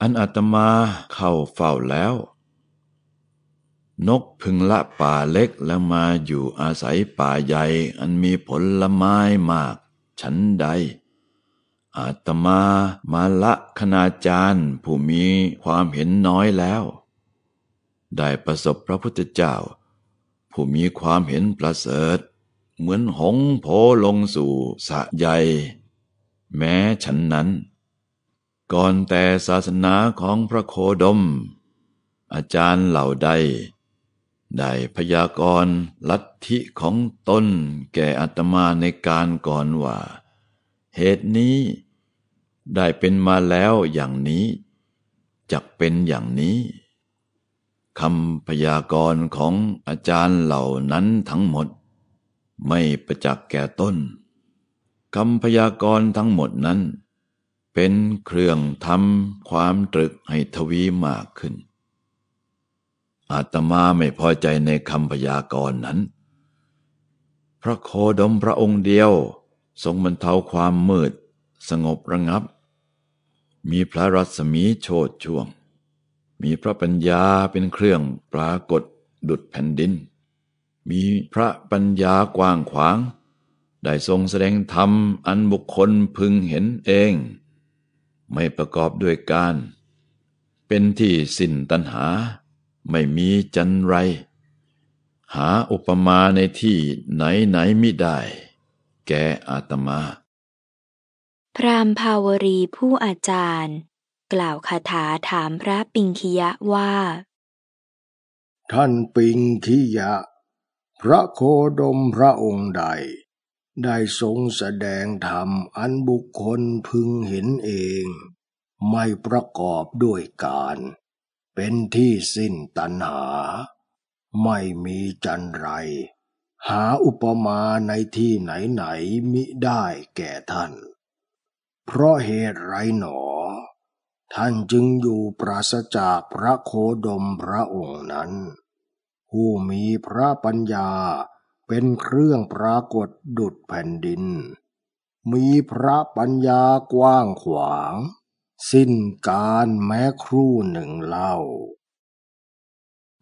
Speaker 14: อันอาตมาเข้าเฝ้าแล้วนกพึงละป่าเล็กแล้วมาอยู่อาศัยป่าใหญ่ อันมีผลไม้มาก ฉันใด อาตมามาละคณาจารย์ผู้มีความเห็นน้อยแล้ว ได้ประสบพระพุทธเจ้า ผู้มีความเห็นประเสริฐ เหมือนหงโผลงสู่สะใหญ่ แม้ฉันนั้น ก่อนแต่ศาสนาของพระโคดม อาจารย์เหล่าใดได้พยากรณ์ลัทธิของตนแก่อัตมาในการก่อนว่า เหตุนี้ได้เป็นมาแล้วอย่างนี้ จักเป็นอย่างนี้คำพยากรณ์ของอาจารย์เหล่านั้นทั้งหมด ไม่ประจักษ์แก่ต้นคำพยากรณ์ทั้งหมดนั้น เป็นเครื่องทำความตรึกให้ทวีมากขึ้นอาตมาไม่พอใจในคำพยากรณ์นั้น พระโคดมพระองค์เดียวทรงบรรเทาความมืดสงบระงับ มีพระรัศมีโชดช่วง มีพระปัญญาเป็นเครื่องปรากฏดุดแผ่นดิน มีพระปัญญากว้างขวาง ได้ทรงแสดงธรรมอันบุคคลพึงเห็นเอง ไม่ประกอบด้วยการ เป็นที่สิ้นตัณหาไม่มีจันไร หาอุปมาในที่ไหนไหนมิได้ แกอาตมา พ
Speaker 1: รามภาวรีผู้อาจารย์ กล่าวคาถาถามพระปิงคียะว่า
Speaker 2: ท่านปิงคียะ พระโคดมพระองค์ใด ได้ทรงแสดงธรรมอันบุคคลพึงเห็นเอง ไม่ประกอบด้วยการเป็นที่สิ้นตัณหา ไม่มีจันไร หาอุปมาในที่ไหนไหนมิได้แก่ท่าน เพราะเหตุไรหนอ ท่านจึงอยู่ปราศจากพระโคดมพระองค์นั้น ผู้มีพระปัญญาเป็นเครื่องปรากฏดุดแผ่นดิน มีพระปัญญากว้างขวาง
Speaker 14: สิ้นการแม
Speaker 2: ้ครู่หนึ่งเล่า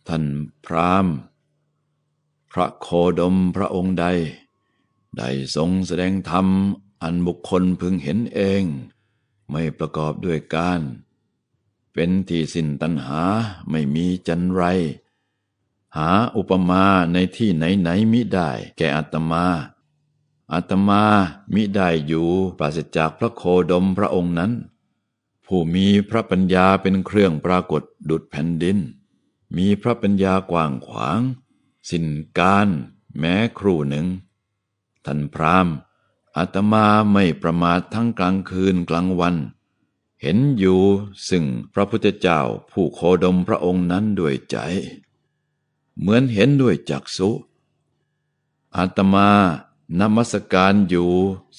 Speaker 14: ท่านพรามพระโคดมพระองค์ใดได้ทรงแสดงธรรม อันบุคคลพึงเห็นเอง ไม่ประกอบด้วยการ เป็นที่สิ้นตัณหาไม่มีจันไร หาอุปมาในที่ไหนไหนมิได้ แก่อัตมา อัตมามิได้อยู่ปราศจากพระโคดมพระองค์นั้นผู้มีพระปัญญาเป็นเครื่องปรากฏดุดแผ่นดิน มีพระปัญญากว้างขวาง สิ้นการแม้ครู่หนึ่งท่านพรามอาตมาไม่ประมาททั้งกลางคืนกลางวัน เห็นอยู่ซึ่งพระพุทธเจ้าผู้โคดมพระองค์นั้นด้วยใจ เหมือนเห็นด้วยจักษุอาตมานมัสการอยู่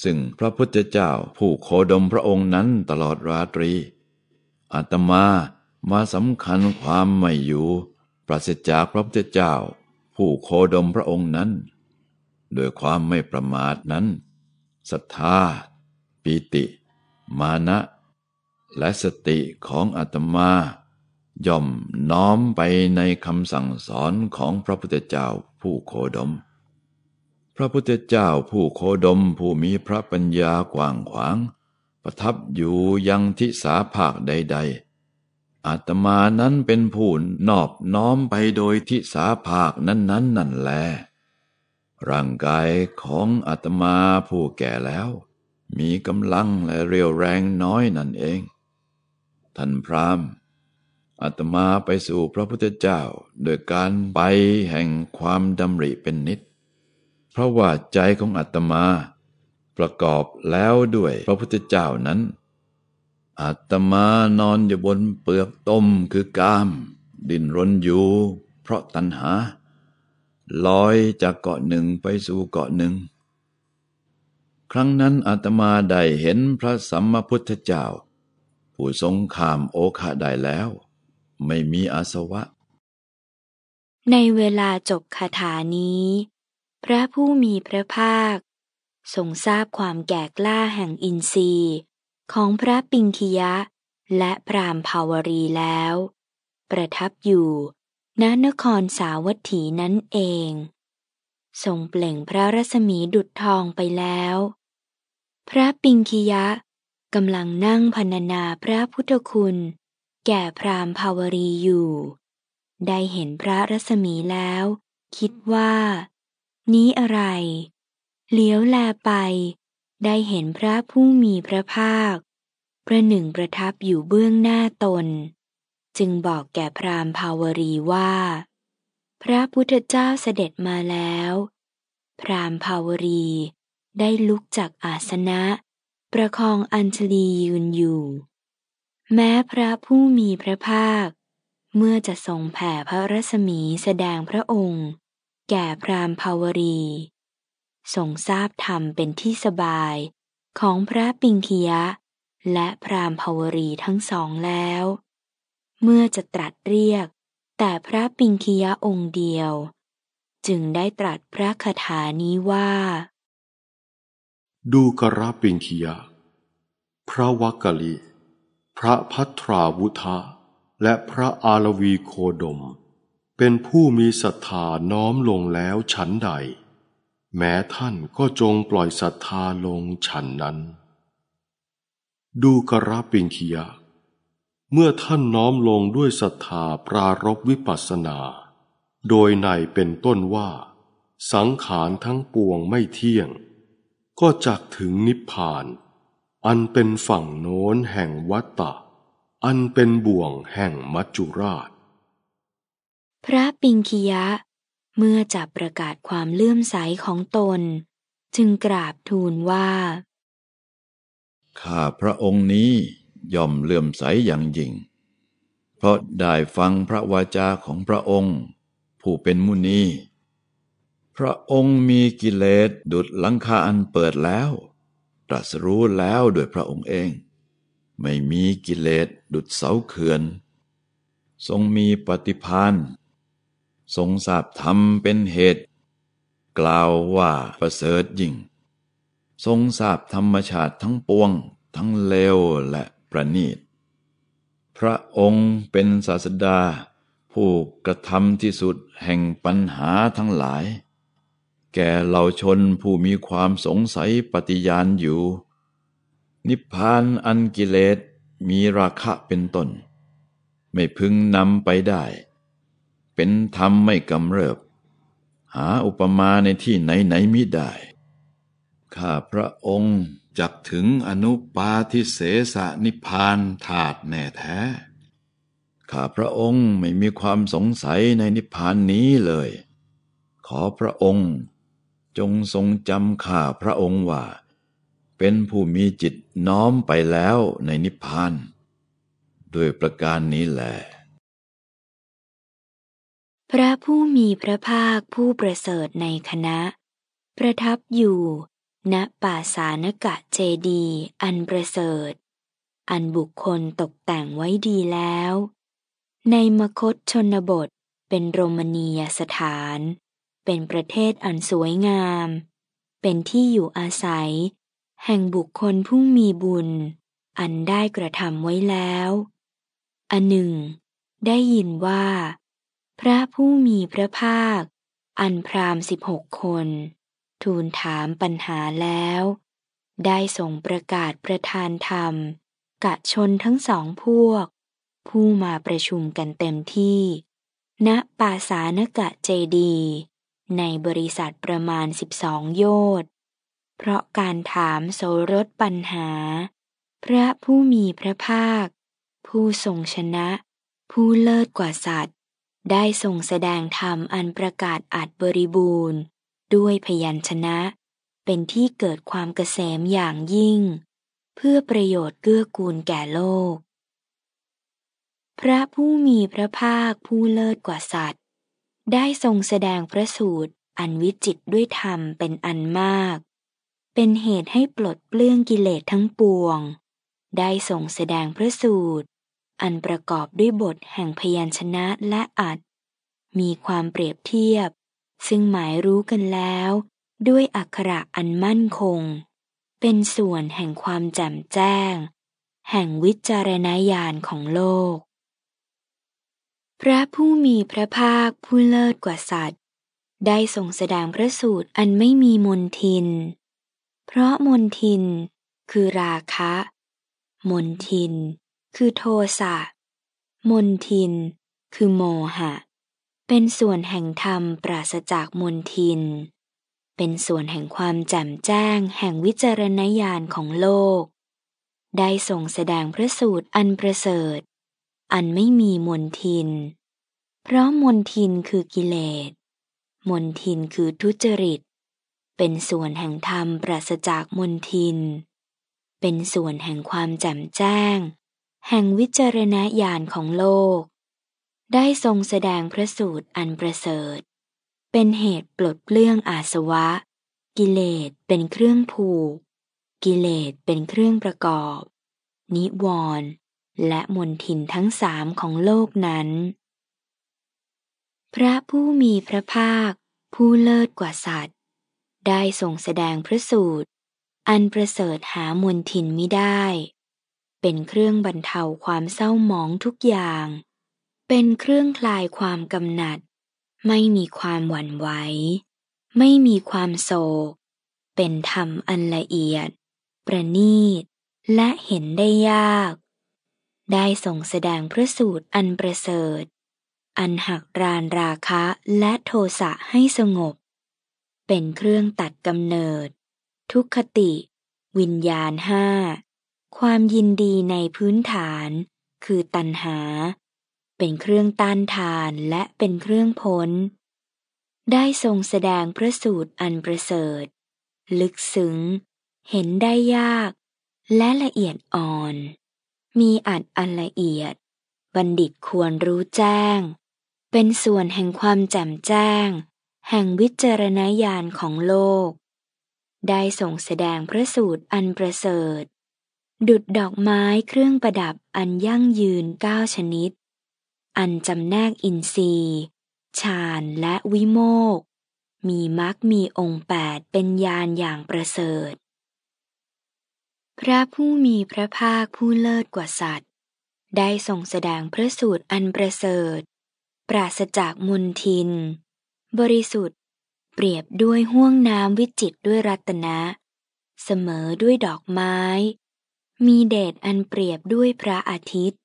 Speaker 14: ซึ่งพระพุทธเจ้าผู้โคดมพระองค์นั้นตลอดราตรีอาตมามาสำคัญความไม่อยู่ ปราศจากพระพุทธเจ้า ผู้โคดมพระองค์นั้น โดยความไม่ประมาทนั้นศรัทธาปิติมานะและสติของอาตมา ย่อมน้อมไปในคำสั่งสอนของพระพุทธเจ้าผู้โคดมพระพุทธเจ้าผู้โคดมผู้มีพระปัญญากว้างขวาง ประทับอยู่ยังทิสาภาคใดๆอาตมานั้นเป็นผู้นอบน้อมไปโดยทิสาภาคนั้นๆนนนั่นแล ร่างกายของอาตมาผู้แก่แล้ว มีกำลังและเรียวแรงน้อยนั่นเองท่านพรามอาตมาไปสู่พระพุทธเจ้า โดยการไปแห่งความดำริเป็นนิดเพราะว่าใจของอาตมาประกอบแล้วด้วยพระพุทธเจ้านั้นอาตมานอนอยู่บนเปลือกต้มคือกาม ดิ้นรนอยู่เพราะตัณหา ลอยจากเกาะหนึ่งไปสู่เกาะหนึ่ง ครั้งนั้นอาตมาได้เห็นพระสัมมาพุทธเจ้า ผู้ทรงขามโอคาได้แล้ว ไม่มีอาสวะ
Speaker 1: ในเวลาจบคาถานี้พระผู้มีพระภาคทรงทราบความแก่กล้าแห่งอินทรีย์ ของพระปิงคียะและพรามภาวรีแล้ว ประทับอยู่ณนครสาวัตถีนั้นเองทรงเปล่งพระรัศมีดุจทองไปแล้ว พระปิงคียะกำลังนั่งพรรณนาพระพุทธคุณ แก่พรามภาวรีอยู่ ได้เห็นพระรัศมีแล้ว คิดว่านี้อะไรเลี้ยวแลไป ได้เห็นพระผู้มีพระภาคประหนึ่งประทับอยู่เบื้องหน้าตน จึงบอกแก่พรามภาวรีว่า พระพุทธเจ้าเสด็จมาแล้ว พรามภาวรีได้ลุกจากอาสนะ ประคองอัญชลียืนอยู่ แม้พระผู้มีพระภาค เมื่อจะทรงแผ่พระรัศมีแสดงพระองค์แก่พรามภาวรีทรงทราบธรรมเป็นที่สบายของพระปิงคียะ และพรามภาวรีทั้งสองแล้ว เมื่อจะตรัสเรียกแต่พระปิงคียะองค์เดียว จึงได้ตรัสพระคาถานี้ว่า
Speaker 6: ดูกระปิงคียะ พระวักกลิพระพัทราวุธะและพระอาลวีโคดมเป็นผู้มีศรัทธาน้อมลงแล้วฉันใด แม้ท่านก็จงปล่อยศรัทธาลงฉันนั้น ดูกระปิงคียะ เมื่อท่านน้อมลงด้วยศรัทธาปรารบวิปัสสนา โดยในเป็นต้นว่า สังขารทั้งปวงไม่เที่ยง ก็จักถึงนิพพาน อันเป็นฝั่งโน้นแห่งวัตตะ อันเป็นบ่วงแห่งมัจจุราช
Speaker 1: พระปิงคียะเมื่อจะประกาศความเลื่อมใสของตน จึงกราบทูลว่า
Speaker 11: ข้า
Speaker 14: พระองค์นี้ย่อมเลื่อมใสอย่างยิ่งเพราะได้ฟังพระวาจาของพระองค์ผู้เป็นมุนีพระองค์มีกิเลสดุดลังคาอันเปิดแล้ว ตรัสรู้แล้วโดยพระองค์เอง ไม่มีกิเลสดุดเสาเขื่อน ทรงมีปฏิพานทรงสาบธรรมเป็นเหตุ กล่าวว่าประเสริฐยิ่ง ทรงสาบธรรมชาติทั้งปวงทั้งเลวและประณีต พระองค์เป็นศาสดา ผู้กระทำที่สุดแห่งปัญหาทั้งหลาย แก่เหล่าชนผู้มีความสงสัยปฏิญาณอยู่ นิพพานอันกิเลสมีราคะเป็นต้นไม่พึงนำไปได้เป็นธรรมไม่กำเริบ หาอุปมาในที่ไหนไหนมิได้ ข้าพระองค์จักถึงอนุปาทิเสสนิพานถาดแน่แท้ข้าพระองค์ไม่มีความสงสัยในนิพานนี้เลย ขอพระองค์จงทรงจำข้าพระองค์ว่า เป็นผู้มีจิตน้อมไปแล้วในนิพพานด้วยประการนี้แหละ
Speaker 1: พระผู้มีพระภาคผู้ประเสริฐในคณะ ประทับอยู่ ณป่าสานกะเจดี อันประเสริฐ อันบุคคลตกแต่งไว้ดีแล้ว ในมคตชนบทเป็นโรมนียสถาน เป็นประเทศอันสวยงาม เป็นที่อยู่อาศัย แห่งบุคคลผู้มีบุญ อันได้กระทำไว้แล้วอันหนึ่ง ได้ยินว่าพระผู้มีพระภาค อันพรามสิบหกคน ทูลถามปัญหาแล้ว ได้ส่งประกาศประธานธรรม กะชนทั้งสองพวก ผู้มาประชุมกันเต็มที่ ณปาสานกะเจดี ในบริษัทประมาณสิบสองโยชนเพราะการถามโสรถปัญหา พระผู้มีพระภาค ผู้ทรงชนะ ผู้เลิศกว่าสัตวได้ทรงแสดงธรรมอันประกาศอัดบริบูรณ์ ด้วยพยัญชนะ เป็นที่เกิดความเกษมอย่างยิ่ง เพื่อประโยชน์เกื้อกูลแก่โลก พระผู้มีพระภาคผู้เลิศกว่าสัตว์ ได้ทรงแสดงพระสูตรอันวิจิตด้วยธรรมเป็นอันมาก เป็นเหตุให้ปลดเปลื้อง กิเลสทั้งปวง ได้ทรงแสดงพระสูตรอันประกอบด้วยบทแห่งพยัญชนะและอัด มีความเปรียบเทียบ ซึ่งหมายรู้กันแล้ว ด้วยอักขระอันมั่นคง เป็นส่วนแห่งความแจ่มแจ้ง แห่งวิจารณญาณของโลก พระผู้มีพระภาคผู้เลิศกว่าสัตว์ ได้ทรงแสดงพระสูตรอันไม่มีมนทิน เพราะมนทินคือราคะ มนทินคือโทสะ มนทิน คือโมหะ เป็นส่วนแห่งธรรมปราศจากมนทิน เป็นส่วนแห่งความแจ่มแจ้งแห่งวิจารณญาณของโลก ได้ทรงแสดงพระสูตรอันประเสริฐ อันไม่มีมนทิน เพราะมนทินคือกิเลส มนทินคือทุจริต เป็นส่วนแห่งธรรมปราศจากมนทิน เป็นส่วนแห่งความแจ่มแจ้งแห่งวิจารณญาณของโลก ได้ทรงแสดงพระสูตรอันประเสริฐ เป็นเหตุปลดเปลื้องอาสวะ กิเลสเป็นเครื่องผูกกิเลสเป็นเครื่องประกอบ นิวรณ์และมนทินทั้งสามของโลกนั้น พระผู้มีพระภาคผู้เลิศกว่าสัตว์ ได้ทรงแสดงพระสูตรอันประเสริฐหามนทินไม่ได้เป็นเครื่องบรรเทาความเศร้าหมองทุกอย่าง เป็นเครื่องคลายความกำหนัด ไม่มีความหวั่นไหว ไม่มีความโศกเป็นธรรมอันละเอียด ประณีต และเห็นได้ยาก ได้ส่งแสดงพระสูตรอันประเสริฐ อันหัก รานราคะและโทสะให้สงบ เป็นเครื่องตัดกำเนิด ทุกขติ วิญญาณห้าความยินดีในพื้นฐาน คือตัณหา เป็นเครื่องต้านทานและเป็นเครื่องพ้น ได้ทรงแสดงพระสูตรอันประเสริฐ ลึกซึ้ง เห็นได้ยาก และละเอียดอ่อน มีอัดอันละเอียด บัณฑิตควรรู้แจ้ง เป็นส่วนแห่งความแจ่มแจ้ง แห่งวิจารณญาณของโลก ได้ส่งแสดงพระสูตรอันประเสริฐดุดดอกไม้เครื่องประดับอันยั่งยืนเก้าชนิด อันจำแนกอินทรีย์ฌานและวิโมกมีมรรคมีองค์แปดเป็นยานอย่างประเสริฐ พระผู้มีพระภาคผู้เลิศกว่าสัตว์ ได้ทรงแสดงพระสูตรอันประเสริฐ ปราศจากมลทิน บริสุทธิ์ เปรียบด้วยห้วงน้ำวิจิตด้วยรัตนะ เสมอด้วยดอกไม้มีเดชอันเปรียบด้วยพระอาทิตย์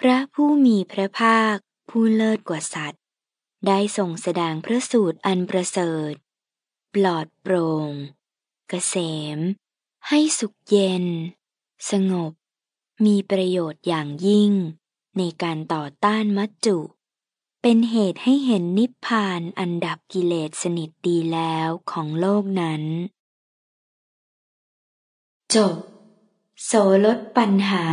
Speaker 1: พระผู้มีพระภาคผู้เลิศกว่าสัตว์ ได้ทรงแสดงพระสูตรอันประเสริฐ ปลอดโปรง่งกเกษม ให้สุขเย็น สงบ มีประโยชน์อย่างยิ่ง ในการต่อต้านมัจจุ เป็นเหตุให้เห็นนิพพานอันดับกิเลสสนิทดีแล้วของโลกนั้น จบโสลดปัญหา